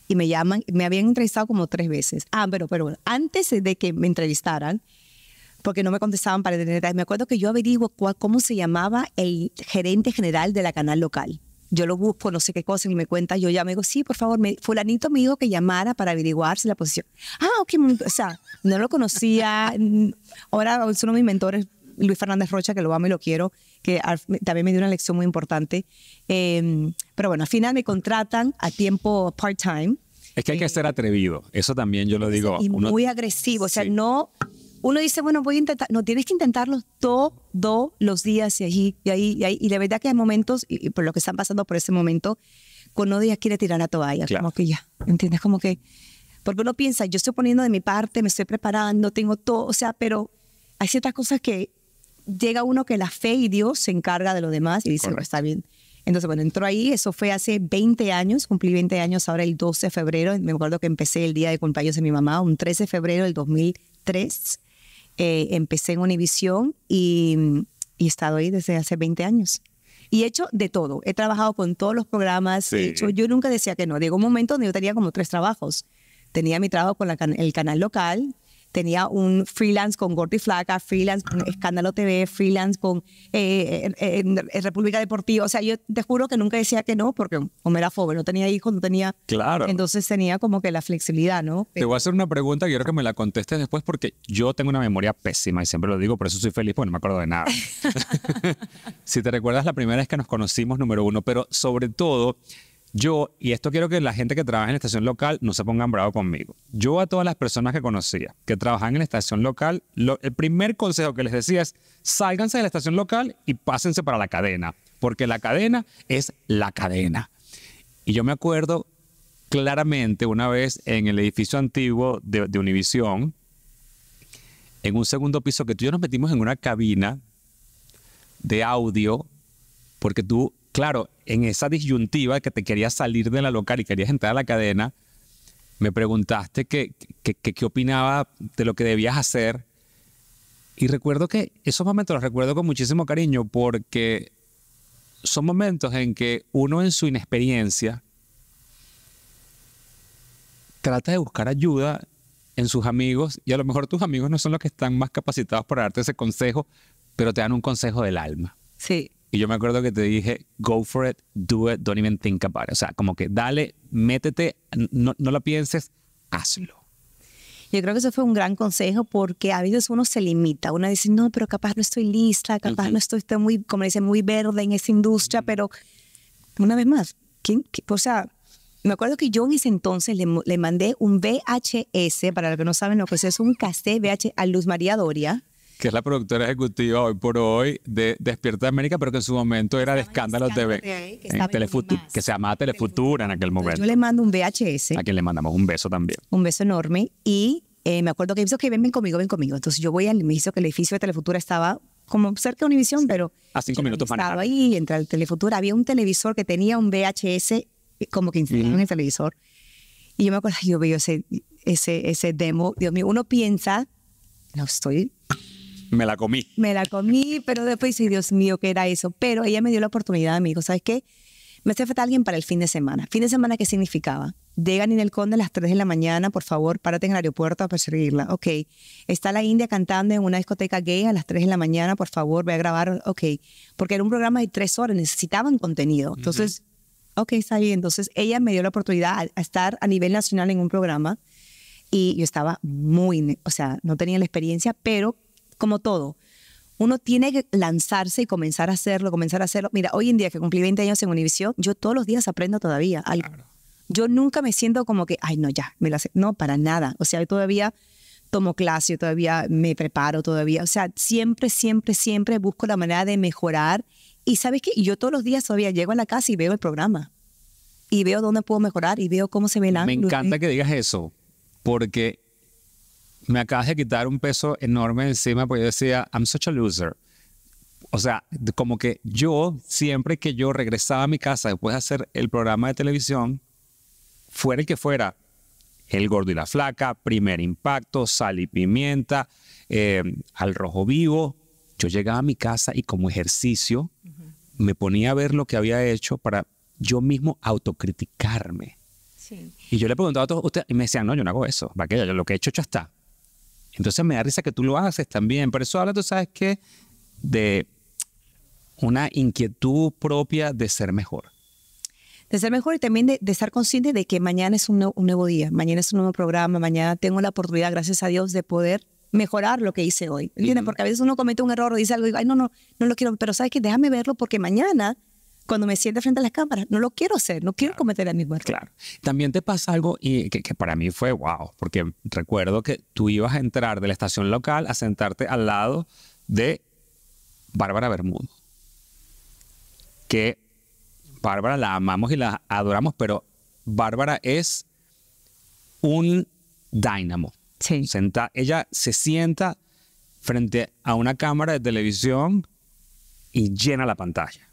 y me llaman, me habían entrevistado como tres veces. Ah, pero, pero bueno, antes de que me entrevistaran, porque no me contestaban para tener detalles. Me acuerdo que yo averiguo cómo se llamaba el gerente general de la canal local. Yo lo busco, no sé qué cosa, y me cuenta. Yo ya y digo, sí, por favor, me, fulanito me dijo que llamara para averiguarse la posición. Ah, ok, mm, o sea, no lo conocía. Ahora uno de mis mentores, Luis Fernández Rocha, que lo amo y lo quiero, que también me dio una lección muy importante. Em, pero bueno, al final me contratan a tiempo part-time. Es que hay que eh, ser atrevido, eso también yo lo digo. Y muy agresivo, o sea, no uno dice, bueno, voy a intentar, no, tienes que intentarlo todos los días y ahí, y ahí, y ahí. Y la verdad que hay momentos, y, por lo que están pasando por ese momento, cuando uno ya quiere tirar la toalla, como que ya, ¿entiendes? Como que, porque uno piensa, yo estoy poniendo de mi parte, me estoy preparando, tengo todo, o sea, pero hay ciertas cosas que llega uno que la fe y Dios se encarga de lo demás y dice, bueno, está bien. Entonces, bueno, entró ahí, eso fue hace 20 años, cumplí 20 años ahora el 12 de febrero, me acuerdo que empecé el día de cumpleaños de mi mamá, un 13 de febrero del 2003 eh, empecé en Univisión y, he estado ahí desde hace 20 años. Y he hecho de todo. He trabajado con todos los programas. hecho, yo nunca decía que no. Llegó un momento donde yo tenía como tres trabajos. Tenía mi trabajo con el canal local, tenía un freelance con Gordy Flaca, freelance con Escándalo TV, freelance con eh, República Deportiva. O sea, yo te juro que nunca decía que no, porque como era no tenía hijos, no tenía. Claro. Entonces tenía como que la flexibilidad, ¿no? Te voy a hacer una pregunta y quiero que me la contestes después, porque yo tengo una memoria pésima y siempre lo digo, por eso soy feliz, porque no me acuerdo de nada. si te recuerdas la primera vez que nos conocimos, número uno, pero sobre todo yo, y esto quiero que la gente que trabaja en la estación local no se pongan bravo conmigo. Yo a todas las personas que conocía que trabajaban en la estación local, el primer consejo que les decía es, sálganse de la estación local y pásense para la cadena, porque la cadena es la cadena. Y yo me acuerdo claramente una vez en el edificio antiguo de, de Univisión, en un segundo piso, que tú y yo nos metimos en una cabina de audio, porque tú claro, en esa disyuntiva que te querías salir de la local y querías entrar a la cadena, me preguntaste qué que, qué opinaba de lo que debías hacer. Y recuerdo que esos momentos los recuerdo con muchísimo cariño porque son momentos en que uno en su inexperiencia trata de buscar ayuda en sus amigos y a lo mejor tus amigos no son los que están más capacitados para darte ese consejo, pero te dan un consejo del alma. Sí. Y yo me acuerdo que te dije, go for it, do it, don't even think about it. O sea, como que dale, métete, no, no pienses, hazlo. Yo creo que eso fue un gran consejo porque a veces uno se limita. Uno dice, no, pero capaz no estoy lista, capaz no estoy, muy, como dicen, muy verde en esa industria, pero una vez más, ¿quién, o sea, me acuerdo que yo en ese entonces le, le mandé un VHS, para los que no saben lo que es, es un cassette VHS a Luz María Doria que es la productora ejecutiva hoy por hoy de Despierta América, pero que en su momento era de Escándalo TV, que, que se llamaba Telefutura en aquel momento. Yo le mando un VHS. A quien le mandamos un beso también. Un beso enorme. Y eh, me acuerdo que hizo que ven, conmigo, ven conmigo. Entonces yo voy al, me hizo que el edificio de Telefutura estaba como cerca de Univisión, pero... A cinco minutos para Estaba ahí, entre el Telefutura. Había un televisor que tenía un VHS eh, como que instalado en el televisor. Y yo me acuerdo, yo veo ese, ese, ese demo. Dios mío, uno piensa, no estoy me la comí. Me la comí, pero después sí, Dios mío, ¿qué era eso? Pero ella me dio la oportunidad, amigo, ¿sabes qué? Me hace falta alguien para el fin de semana. ¿Fin de semana qué significaba? en el Conde a las 3 de la mañana, por favor, párate en el aeropuerto a perseguirla. Ok. Está la India cantando en una discoteca gay a las 3 de la mañana, por favor, voy a grabar. Ok. Porque era un programa de tres horas, necesitaban contenido. Entonces, ok, está Entonces, ella me dio la oportunidad a, estar a nivel nacional en un programa y yo estaba muy, o sea, no tenía la experiencia, pero como todo. Uno tiene que lanzarse y comenzar a hacerlo, comenzar a hacerlo. Mira, hoy en día que cumplí 20 años en Univision, yo todos los días aprendo todavía algo. Yo nunca me siento como que, ay, no, ya, me la sé. No, para nada. O sea, todavía tomo clase, todavía me preparo, todavía. O sea, siempre, siempre, siempre busco la manera de mejorar. Y sabes qué, yo todos los días todavía llego a la casa y veo el programa. Y veo dónde puedo mejorar y veo cómo se ve la. Me encanta que digas eso, porque me acabas de quitar un peso enorme encima porque yo decía, I'm such a loser. O sea, como que yo, siempre que yo regresaba a mi casa después de hacer el programa de televisión, fuera el que fuera, El Gordo y la Flaca, Primer Impacto, Sal y Pimienta, eh, Al Rojo Vivo, yo llegaba a mi casa y como ejercicio me ponía a ver lo que había hecho para yo mismo autocriticarme. Y yo le preguntaba a todos ustedes y me decían, no, yo no hago eso, lo que he hecho, ya está. Entonces me da risa que tú lo haces también. Pero eso habla, tú sabes que, de una inquietud propia de ser mejor. De ser mejor y también de, estar consciente de que mañana es un, nuevo día, mañana es un nuevo programa, mañana tengo la oportunidad, gracias a Dios, de poder mejorar lo que hice hoy. ¿Entiendes? Porque a veces uno comete un error o dice algo y digo, ay, no, no, no lo quiero, pero sabes que déjame verlo porque mañana cuando me siento frente a las cámaras. No lo quiero hacer, no quiero cometer el mismo error. Claro. También te pasa algo y que, para mí fue wow, porque recuerdo que tú ibas a entrar de la estación local a sentarte al lado de Bárbara Bermudo. Que Bárbara la amamos y la adoramos, pero Bárbara es un dynamo. Sí. ella se sienta frente a una cámara de televisión y llena la pantalla.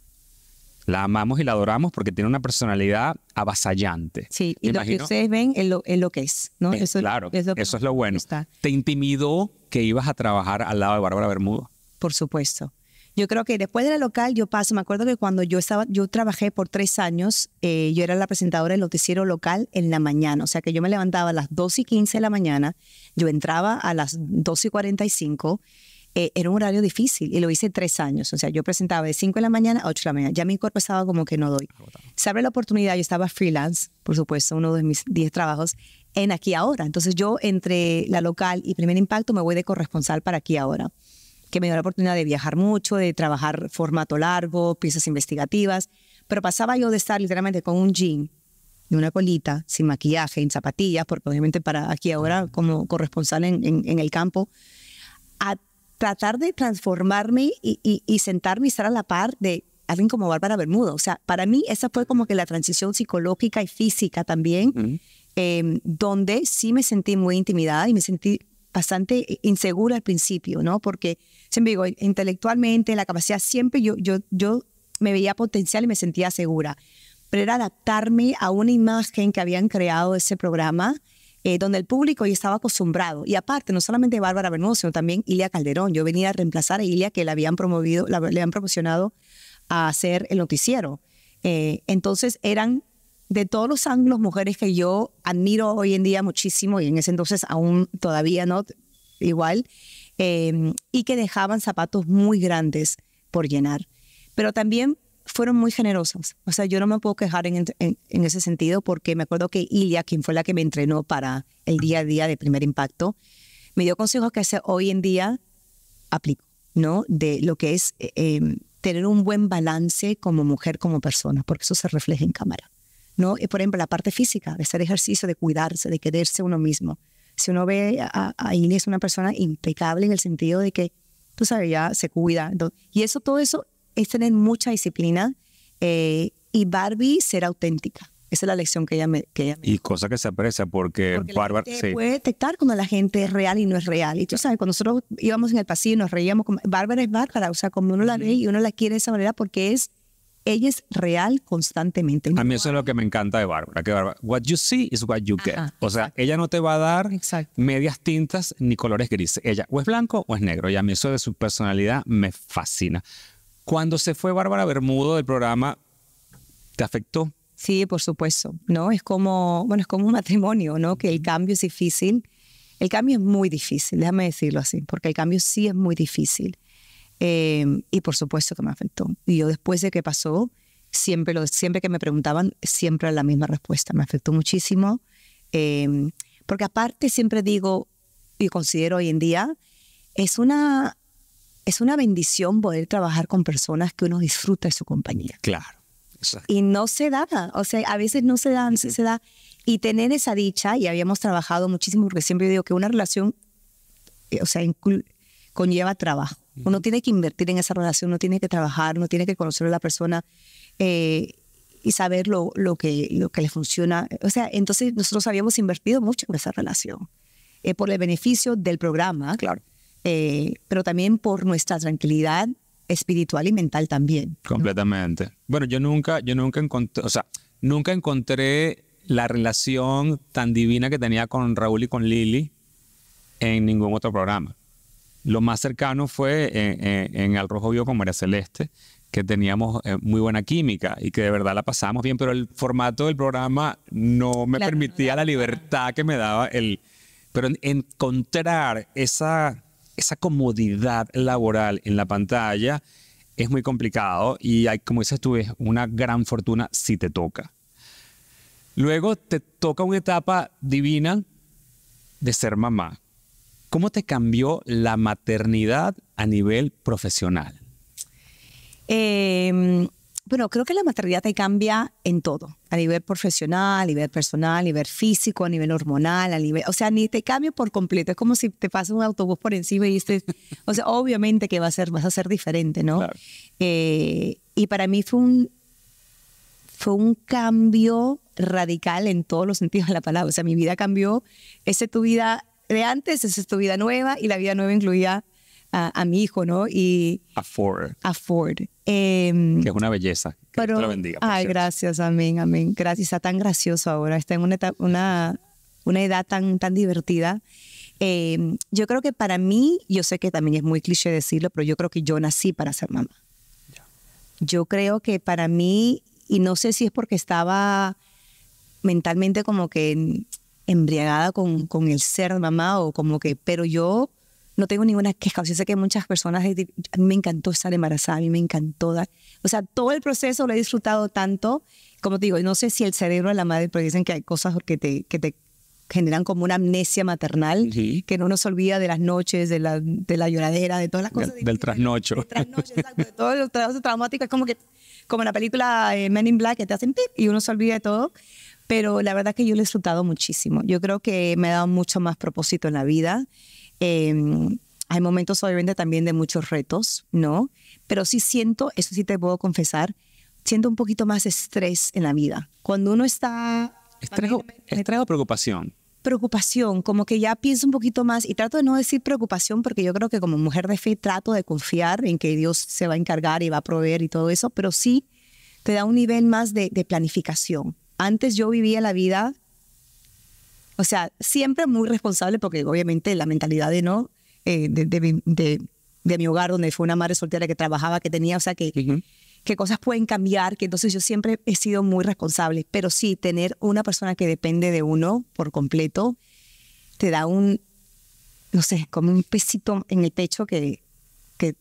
La amamos y la adoramos porque tiene una personalidad avasallante. Sí, y lo imagino? que ustedes ven es lo, que es, ¿no? eso, eh, claro, eso es lo bueno. ¿Te intimidó que ibas a trabajar al lado de Bárbara Bermudo? Por supuesto. Yo creo que después de la local yo paso, me acuerdo que cuando yo estaba, yo trabajé por tres años, eh, yo era la presentadora del noticiero local en la mañana, o sea que yo me levantaba a las 2 y 15 de la mañana, yo entraba a las 2 y 45 eh, era un horario difícil y lo hice tres años. O sea, yo presentaba de 5 de la mañana a 8 de la mañana. Ya mi cuerpo estaba como que no doy. Se abre la oportunidad, yo estaba freelance, por supuesto, uno de mis 10 trabajos, en Aquí Ahora. Entonces yo entre la local y Primer Impacto me voy de corresponsal para Aquí Ahora, que me dio la oportunidad de viajar mucho, de trabajar formato largo, piezas investigativas. Pero pasaba yo de estar literalmente con un jean y una colita, sin maquillaje, en zapatillas, porque obviamente para aquí ahora como corresponsal en, en, en el campo, a tratar de transformarme y, sentarme y estar a la par de alguien como Bárbara Bermuda. O sea, para mí esa fue como que la transición psicológica y física también, em, donde sí me sentí muy intimidada y me sentí bastante insegura al principio, ¿no? Porque siempre digo, intelectualmente, la capacidad, siempre yo, yo, yo me veía potencial y me sentía segura. Pero era adaptarme a una imagen que habían creado ese programa eh, donde el público ya estaba acostumbrado. Y aparte, no solamente Bárbara Bermúdez sino también Ilia Calderón. Yo venía a reemplazar a Ilia, que la habían promovido, le habían promocionado a hacer el noticiero. Eh, entonces eran de todos los ángulos mujeres que yo admiro hoy en día muchísimo y en ese entonces aún todavía no igual, eh, y que dejaban zapatos muy grandes por llenar. Pero también fueron muy generosos. O sea, yo no me puedo quejar en, ese sentido porque me acuerdo que Ilia, quien fue la que me entrenó para el día a día de primer impacto, me dio consejos que hoy en día aplico, ¿no? De lo que es eh, em, tener un buen balance como mujer, como persona, porque eso se refleja en cámara, ¿no? Y por ejemplo, la parte física, de hacer ejercicio, de cuidarse, de quererse uno mismo. Si uno ve a, a Ilia es una persona impecable en el sentido de que, tú sabes, ya se cuida. Y eso, todo eso es tener mucha disciplina eh, y Barbie ser auténtica. Esa es la lección que ella me, que ella me Y cosa que se aprecia porque, porque Bárbara puede detectar cuando la gente es real y no es real. Y tú sabes, cuando nosotros íbamos en el pasillo y nos reíamos, como Bárbara es Bárbara, o sea, como uno la ve y uno la quiere de esa manera porque es ella es real constantemente. A mí eso es lo que me encanta de Bárbara, que Bárbara, what you see is what you get. o sea, ella no te va a dar medias tintas ni colores grises. Ella o es blanco o es negro. Y a mí eso de su personalidad me fascina. Cuando se fue Bárbara Bermudo del programa, ¿te afectó? Sí, por supuesto, ¿no? Es como, bueno, es como un matrimonio, ¿no? Que el cambio es difícil. El cambio es muy difícil, déjame decirlo así, porque el cambio sí es muy difícil. Eh, y por supuesto que me afectó. Y yo después de que pasó, siempre, lo, siempre que me preguntaban, siempre la misma respuesta. Me afectó muchísimo. Eh, porque aparte siempre digo y considero hoy en día, es una es una bendición poder trabajar con personas que uno disfruta de su compañía. Claro. Y no se da, o sea, a veces no se da, no se da. Y tener esa dicha, y habíamos trabajado muchísimo, porque siempre digo que una relación, eh, o sea, conlleva trabajo. Uno tiene que invertir en esa relación, uno tiene que trabajar, uno tiene que conocer a la persona eh, y saber lo, que, lo que le funciona. O sea, entonces nosotros habíamos invertido mucho en esa relación, eh, por el beneficio del programa, claro eh, pero también por nuestra tranquilidad espiritual y mental también. Completamente. Bueno, yo nunca, yo nunca encontré, o sea, nunca encontré la relación tan divina que tenía con Raúl y con Lili en ningún otro programa. Lo más cercano fue eh, eh, en, El Al Rojo Vivo con María Celeste, que teníamos muy buena química y que de verdad la pasamos bien, pero el formato del programa no me permitía la libertad que me daba el... Pero encontrar esa esa comodidad laboral en la pantalla es muy complicado y hay, como dices tú, es una gran fortuna si te toca. Luego te toca una etapa divina de ser mamá. ¿Cómo te cambió la maternidad a nivel profesional? Eh, bueno, creo que la maternidad te cambia en todo, a nivel profesional, a nivel personal, a nivel físico, a nivel hormonal, a nivel, o sea, ni te cambia por completo, es como si te pasas un autobús por encima y dices, o sea, obviamente que va a ser, vas a ser diferente, ¿no? Eh, y para mí fue un, fue un cambio radical en todos los sentidos de la palabra, o sea, mi vida cambió, esa es tu vida de antes, esa es tu vida nueva y la vida nueva incluía a, mi hijo, ¿no? Y a Ford. A Ford. Em, que es una belleza. Que pero, te bendiga. Ay, gracias, amén, amén. Gracias, está tan gracioso ahora, está en una, una, una edad tan, tan divertida. Em, yo creo que para mí, yo sé que también es muy cliché decirlo, pero yo creo que yo nací para ser mamá. Yo creo que para mí, y no sé si es porque estaba mentalmente como que embriagada con, con el ser mamá o como que, pero yo no tengo ninguna queja. Yo sé que muchas personas, a mí me encantó estar embarazada, a mí me encantó dar. O sea, todo el proceso lo he disfrutado tanto. Como te digo, no sé si el cerebro de la madre, porque dicen que hay cosas que te, que te generan como una amnesia maternal, que no se olvida de las noches, de la, de la lloradera, de todas las cosas. Del, trasnocho. Del trasnocho, exacto, de Es como que, como en la película eh, Men in Black, que te hacen pip y uno se olvida de todo. Pero la verdad es que yo lo he disfrutado muchísimo. Yo creo que me ha dado mucho más propósito en la vida. Em, hay momentos obviamente también de muchos retos, ¿no? Pero sí siento, eso sí te puedo confesar, siento un poquito más estrés en la vida. Cuando uno está... Estrés, o, preocupación. Preocupación, como que ya pienso un poquito más y trato de no decir preocupación porque yo creo que como mujer de fe trato de confiar en que Dios se va a encargar y va a proveer y todo eso, pero sí te da un nivel más de, de planificación. Antes yo vivía la vida o sea, siempre muy responsable porque obviamente la mentalidad de no, eh, de, mi hogar donde fue una madre soltera que trabajaba, que tenía, o sea, que, que cosas pueden cambiar, que entonces yo siempre he sido muy responsable, pero sí, tener una persona que depende de uno por completo te da un, no sé, como un pesito en el pecho que, que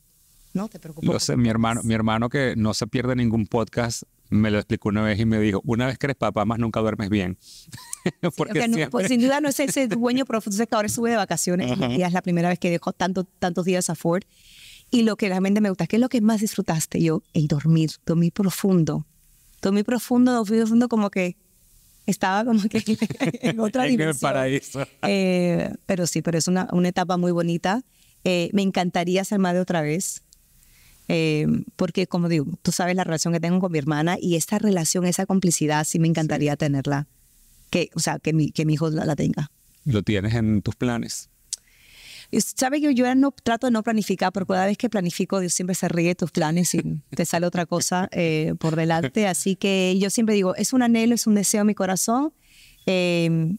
no te preocupa. sé, mi hermano, mi hermano que no se pierde ningún podcast me lo explicó una vez y me dijo, una vez que eres papá, más nunca duermes bien. Porque pues, sin duda no es ese dueño, profundo, entonces que ahora sube de vacaciones y es la primera vez que dejo tanto, tantos días a Ford. Y lo que realmente me gusta, ¿qué es lo que más disfrutaste yo? El dormir, dormir profundo. Dormir profundo, dormir profundo como que estaba como que en otra en dimensión. el paraíso. Eh, pero sí, pero es una, una etapa muy bonita. Eh, me encantaría ser madre otra vez. Eh, porque, como digo, tú sabes la relación que tengo con mi hermana y esta relación, esa complicidad, sí me encantaría tenerla. Que, o sea, que mi, que mi hijo la, tenga. ¿Lo tienes en tus planes? ¿Sabes que yo no trato de no planificar, porque cada vez que planifico, Dios siempre se ríe de tus planes y te sale otra cosa eh, por delante. Así que yo siempre digo, es un anhelo, es un deseo en mi corazón. Eh,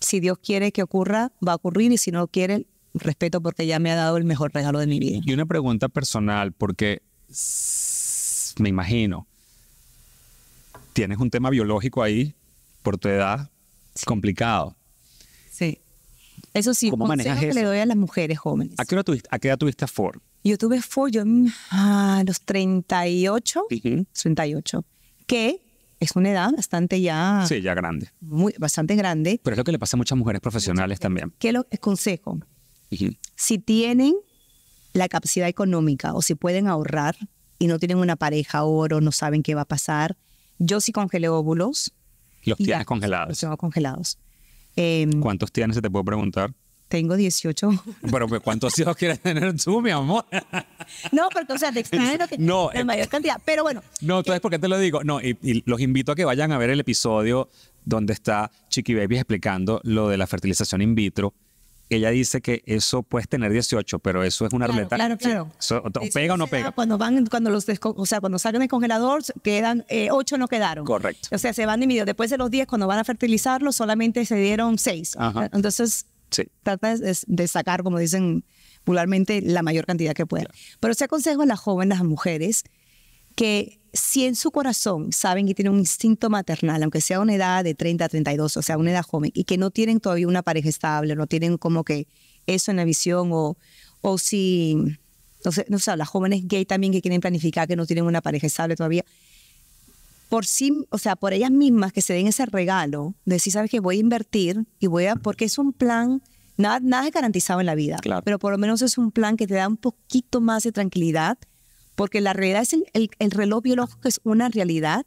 si Dios quiere que ocurra, va a ocurrir y si no quiere, respeto porque ya me ha dado el mejor regalo de mi vida. Y una pregunta personal, porque me imagino, tienes un tema biológico ahí, por tu edad, complicado. Sí. Eso sí, ¿Cómo que le doy a las mujeres jóvenes. ¿A qué, edad tuviste, a qué edad tuviste Ford? Yo tuve Ford yo, mm, ah, a los 38, 38, que es una edad bastante ya... Sí, ya grande. Muy, bastante grande. Pero es lo que le pasa a muchas mujeres profesionales también. ¿Qué es consejo? Si tienen la capacidad económica o si pueden ahorrar y no tienen una pareja oro, no saben qué va a pasar, yo sí congelé óvulos. ¿Los tienes congelados? Los tengo congelados. Em, ¿Cuántos tienes, se te puedo preguntar? Tengo 18. Pero ¿cuántos hijos quieres tener tú, mi amor? No, pero o sea, te extraño que no, la eh. mayor cantidad. Pero bueno. No, entonces, eh, ¿por qué te lo digo? No, y, y los invito a que vayan a ver el episodio donde está Chiqui Baby explicando lo de la fertilización in vitro ella dice que eso puede tener 18, pero eso es una Claro, claro. ¿Pega o no pega? Cuando van, cuando los o sea, cuando salen del congelador, quedan, eh, ocho no quedaron. Correcto. O sea, se van medio. Después de los 10, cuando van a fertilizarlos, solamente se dieron 6. Entonces, trata de, sacar, como dicen popularmente, la mayor cantidad que pueda. Pero se aconsejo a las jóvenes, a las mujeres, que si en su corazón saben que tienen un instinto maternal, aunque sea una edad de 30 a 32, o sea, una edad joven, y que no tienen todavía una pareja estable, no tienen como que eso en la visión, o, o si, no sé, no sé, las jóvenes gay también que quieren planificar, que no tienen una pareja estable todavía, por sí, o sea, por ellas mismas que se den ese regalo, de decir, sabes que voy a invertir y voy a, porque es un plan, nada, nada es garantizado en la vida, pero por lo menos es un plan que te da un poquito más de tranquilidad porque la realidad es el, el reloj biológico es una realidad.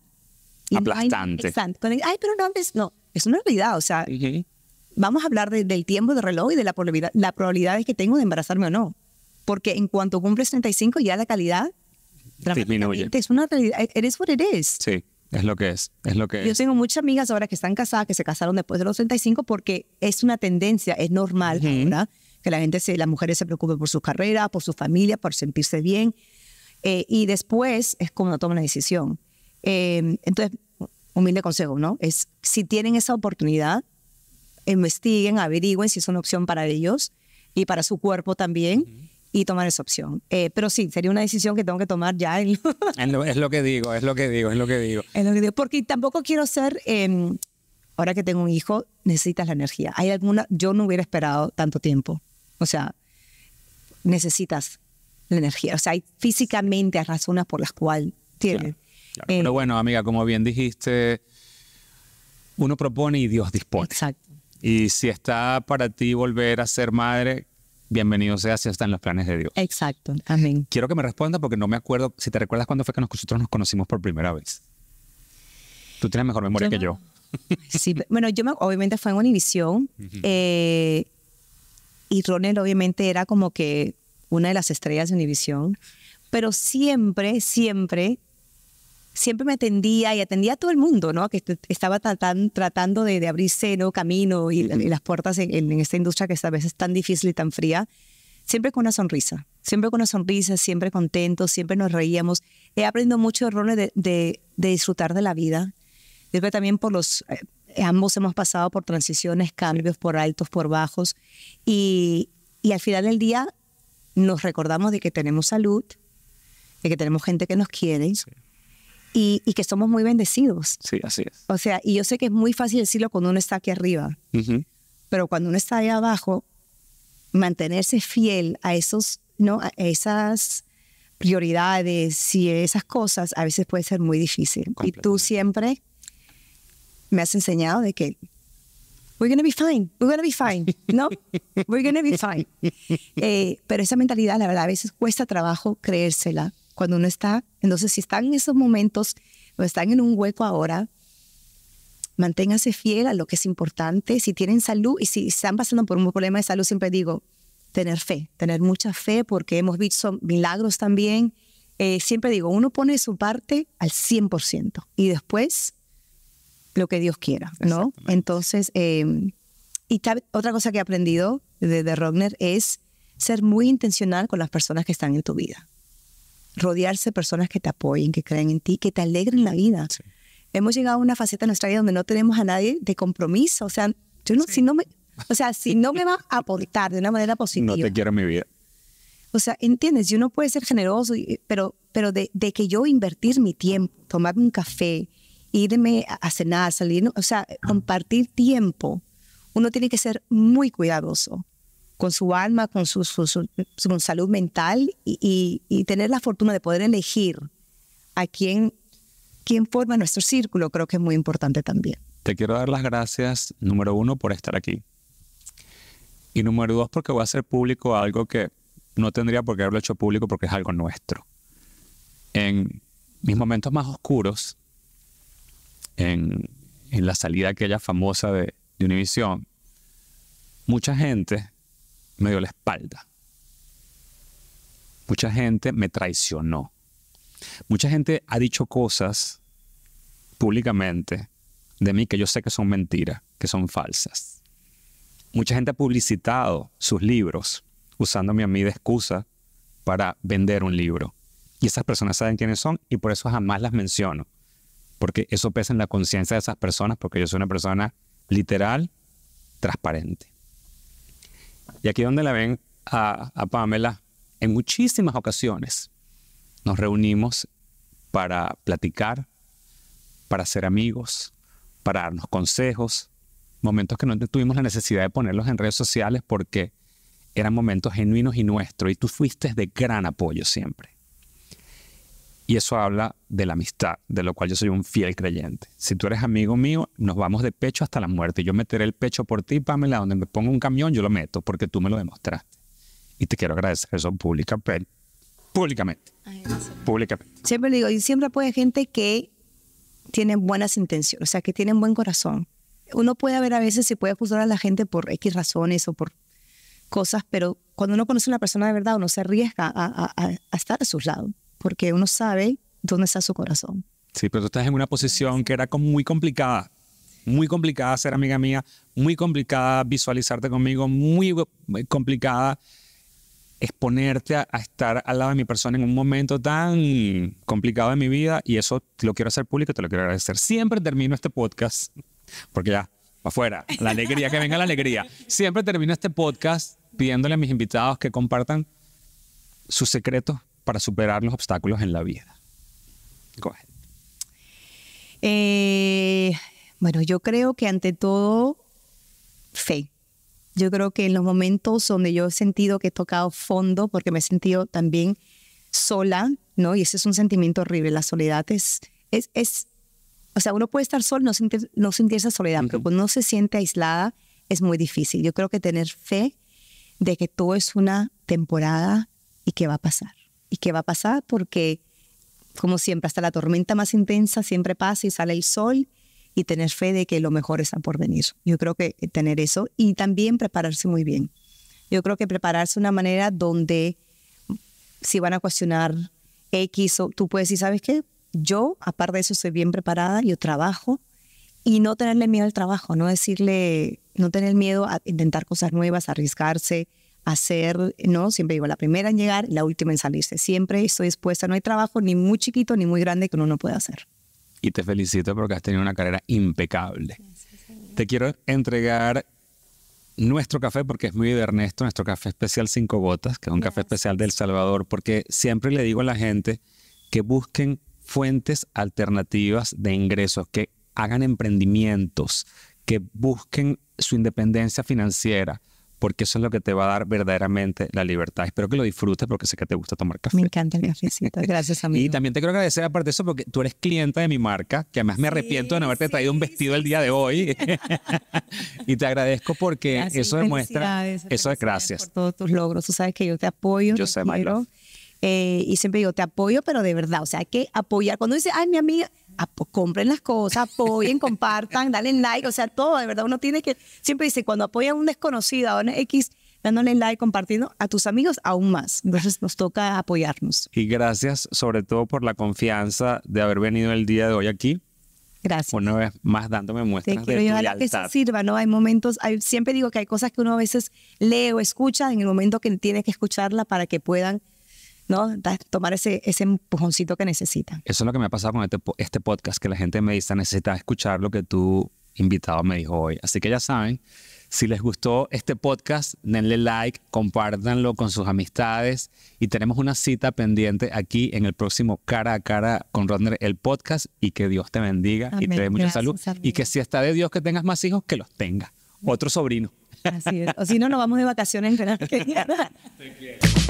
Aplastante. Ay, pero no es No, es una realidad. O sea, vamos a hablar del tiempo de reloj y de la probabilidad, la probabilidad que tengo de embarazarme o no. Porque en cuanto cumples 35, ya la calidad disminuye. Es una realidad. E, eres what it is. Sí. Es lo que es, es lo que Yo tengo muchas amigas ahora que están casadas, que se casaron después de los 35 porque es una tendencia, es normal, ¿verdad? que la gente, se, las mujeres se preocupen por su carrera, por su familia, por sentirse bien. Eh, y después es como toman la decisión. Em, entonces, humilde consejo, ¿no? Es si tienen esa oportunidad, investiguen, averigüen si es una opción para ellos y para su cuerpo también. Y tomar esa opción. Eh, pero sí, sería una decisión que tengo que tomar ya. es lo que digo, es lo que digo, es lo que digo. Es lo que digo. Porque tampoco quiero ser, em, ahora que tengo un hijo, necesitas la energía. Hay alguna, yo no hubiera esperado tanto tiempo. O sea, necesitas la energía. O sea, hay físicamente razones por las cuales tiene. Pero eh, bueno, amiga, como bien dijiste, uno propone y Dios dispone. Exacto. Y si está para ti volver a ser madre, bienvenido sea si está en los planes de Dios. Exacto, amén. Quiero que me responda porque no me acuerdo, si te recuerdas cuándo fue que nosotros nos conocimos por primera vez. Tú tienes mejor memoria que yo. Sí, bueno, yo obviamente fue en Univisión. Eh, y Ronel obviamente era como que una de las estrellas de Univisión, pero siempre, siempre, siempre me atendía y atendía a todo el mundo, ¿no? Que estaba tratando de, de, abrirse camino y, las puertas en, esta industria que a veces es tan difícil y tan fría, siempre con una sonrisa, siempre con una sonrisa, siempre contentos, siempre nos reíamos. He aprendido mucho errores de, disfrutar de la vida. Después también por los... Eh, ambos hemos pasado por transiciones, cambios, por altos, por bajos, y, y al final del día nos recordamos de que tenemos salud, de que tenemos gente que nos quiere y, que somos muy bendecidos. Sí, así es. O sea, y yo sé que es muy fácil decirlo cuando uno está aquí arriba, pero cuando uno está ahí abajo, mantenerse fiel a esos, ¿no? A esas prioridades y esas cosas a veces puede ser muy difícil. Y tú siempre me has enseñado de que we're gonna be fine, we're gonna be fine, ¿no? We're gonna be fine. Eh, pero esa mentalidad, la verdad, a veces cuesta trabajo creérsela cuando uno está. Entonces, si están en esos momentos o están en un hueco ahora, manténgase fiel a lo que es importante. Si tienen salud y si están pasando por un problema de salud, siempre digo, tener fe, tener mucha fe, porque hemos visto milagros también. Eh, siempre digo, uno pone su parte al 100% y después lo que Dios quiera, ¿no? Entonces, em, y otra cosa que he aprendido de, de Rogner es ser muy intencional con las personas que están en tu vida. Rodearse de personas que te apoyen, que creen en ti, que te alegren la vida. Hemos llegado a una faceta de nuestra vida donde no tenemos a nadie de compromiso. O sea, yo no, si no me, o sea, si no me va a aportar de una manera positiva. No te quiero en mi vida. O sea, entiendes, yo no puedo ser generoso, pero, pero de que yo invertir mi tiempo, tomarme un café, irme a cenar, salir, o sea, compartir tiempo. Uno tiene que ser muy cuidadoso con su alma, con su, su, salud mental y, y, tener la fortuna de poder elegir a quién, quién forma nuestro círculo, creo que es muy importante también. Te quiero dar las gracias, número uno, por estar aquí. Y número dos, porque voy a hacer público algo que no tendría por qué haberlo hecho público porque es algo nuestro. En mis momentos más oscuros, en, la salida aquella famosa de, de Univisión, mucha gente me dio la espalda. Mucha gente me traicionó. Mucha gente ha dicho cosas públicamente de mí que yo sé que son mentiras, que son falsas. Mucha gente ha publicitado sus libros usándome a mí de excusa para vender un libro. Y esas personas saben quiénes son y por eso jamás las menciono porque eso pesa en la conciencia de esas personas, porque yo soy una persona literal, transparente. Y aquí donde la ven a, a Pamela, en muchísimas ocasiones nos reunimos para platicar, para ser amigos, para darnos consejos, momentos que no tuvimos la necesidad de ponerlos en redes sociales porque eran momentos genuinos y nuestros y tú fuiste de gran apoyo siempre. Y eso habla de la amistad, de lo cual yo soy un fiel creyente. Si tú eres amigo mío, nos vamos de pecho hasta la muerte. Yo meteré el pecho por ti, Pamela, donde me ponga un camión, yo lo meto, porque tú me lo demostraste. Y te quiero agradecer eso pública, públicamente. públicamente. Siempre digo, y siempre puede gente que tiene buenas intenciones, o sea, que tiene buen corazón. Uno puede ver a veces, se puede juzgar a la gente por X razones o por cosas, pero cuando uno conoce a una persona de verdad, uno se arriesga a, a estar a sus lados porque uno sabe dónde está su corazón. Sí, pero tú estás en una posición que era como muy complicada, muy complicada ser amiga mía, muy complicada visualizarte conmigo, muy complicada exponerte a, estar al lado de mi persona en un momento tan complicado de mi vida y eso lo quiero hacer público, te lo quiero agradecer. Siempre termino este podcast, porque ya, afuera, la alegría, que venga la alegría. Siempre termino este podcast pidiéndole a mis invitados que compartan sus secretos para superar los obstáculos en la vida? Eh, bueno, yo creo que ante todo, fe. Yo creo que en los momentos donde yo he sentido que he tocado fondo, porque me he sentido también sola, ¿no? Y ese es un sentimiento horrible. La soledad es, es, o sea, uno puede estar solo, no sentir, no sentir esa soledad, pero cuando uno se siente aislada es muy difícil. Yo creo que tener fe de que todo es una temporada y que va a pasar. ¿Y qué va a pasar? Porque, como siempre, hasta la tormenta más intensa siempre pasa y sale el sol y tener fe de que lo mejor está por venir. Yo creo que eh, tener eso y también prepararse muy bien. Yo creo que prepararse de una manera donde mm, si van a cuestionar X, o, tú puedes decir, ¿sabes qué? Yo, aparte de eso, estoy bien preparada, yo trabajo y no tenerle miedo al trabajo, no decirle, no tener miedo a intentar cosas nuevas, a arriesgarse, hacer, ¿no? Siempre digo, la primera en llegar, la última en salirse. Siempre estoy dispuesta. No hay trabajo ni muy chiquito ni muy grande que uno no pueda hacer. Y te felicito porque has tenido una carrera impecable. te quiero entregar nuestro café porque es muy de Ernesto, nuestro café especial Cinco Gotas, que es un café especial del Salvador, porque siempre le digo a la gente que busquen fuentes alternativas de ingresos, que hagan emprendimientos, que busquen su independencia financiera porque eso es lo que te va a dar verdaderamente la libertad. Espero que lo disfrutes porque sé que te gusta tomar café. Me encanta el cafecito. Gracias, a mí y también te quiero agradecer aparte de eso porque tú eres clienta de mi marca, que además me arrepiento de no haberte traído un vestido el día de hoy. y te agradezco porque eso demuestra... Eso es gracias. Por todos tus logros. Tú sabes que yo te apoyo. Yo sé, eh, Y siempre digo, te apoyo, pero de verdad. O sea, hay que apoyar. Cuando dices, ay, mi amiga compren las cosas, apoyen, compartan, dale like, o sea, todo, de verdad, uno tiene que, siempre dice, cuando apoya a un desconocido, a un X, dándole like, compartiendo a tus amigos aún más. Entonces nos toca apoyarnos. Y gracias sobre todo por la confianza de haber venido el día de hoy aquí. Gracias. Una vez más dándome muestras de que sirva, ¿no? Hay momentos, hay, siempre digo que hay cosas que uno a veces lee o escucha en el momento que tiene que escucharla para que puedan ¿no? Tomar ese, ese empujoncito que necesita. Eso es lo que me ha pasado con este, este podcast, que la gente me dice, necesita escuchar lo que tu invitado me dijo hoy. Así que ya saben, si les gustó este podcast, denle like, compártanlo con sus amistades y tenemos una cita pendiente aquí en el próximo Cara a Cara con Rodner, el podcast, y que Dios te bendiga y te dé mucha salud. Y que si está de Dios que tengas más hijos, que los tenga Otro sobrino. Así es. O si no, nos vamos de vacaciones. Te quiero.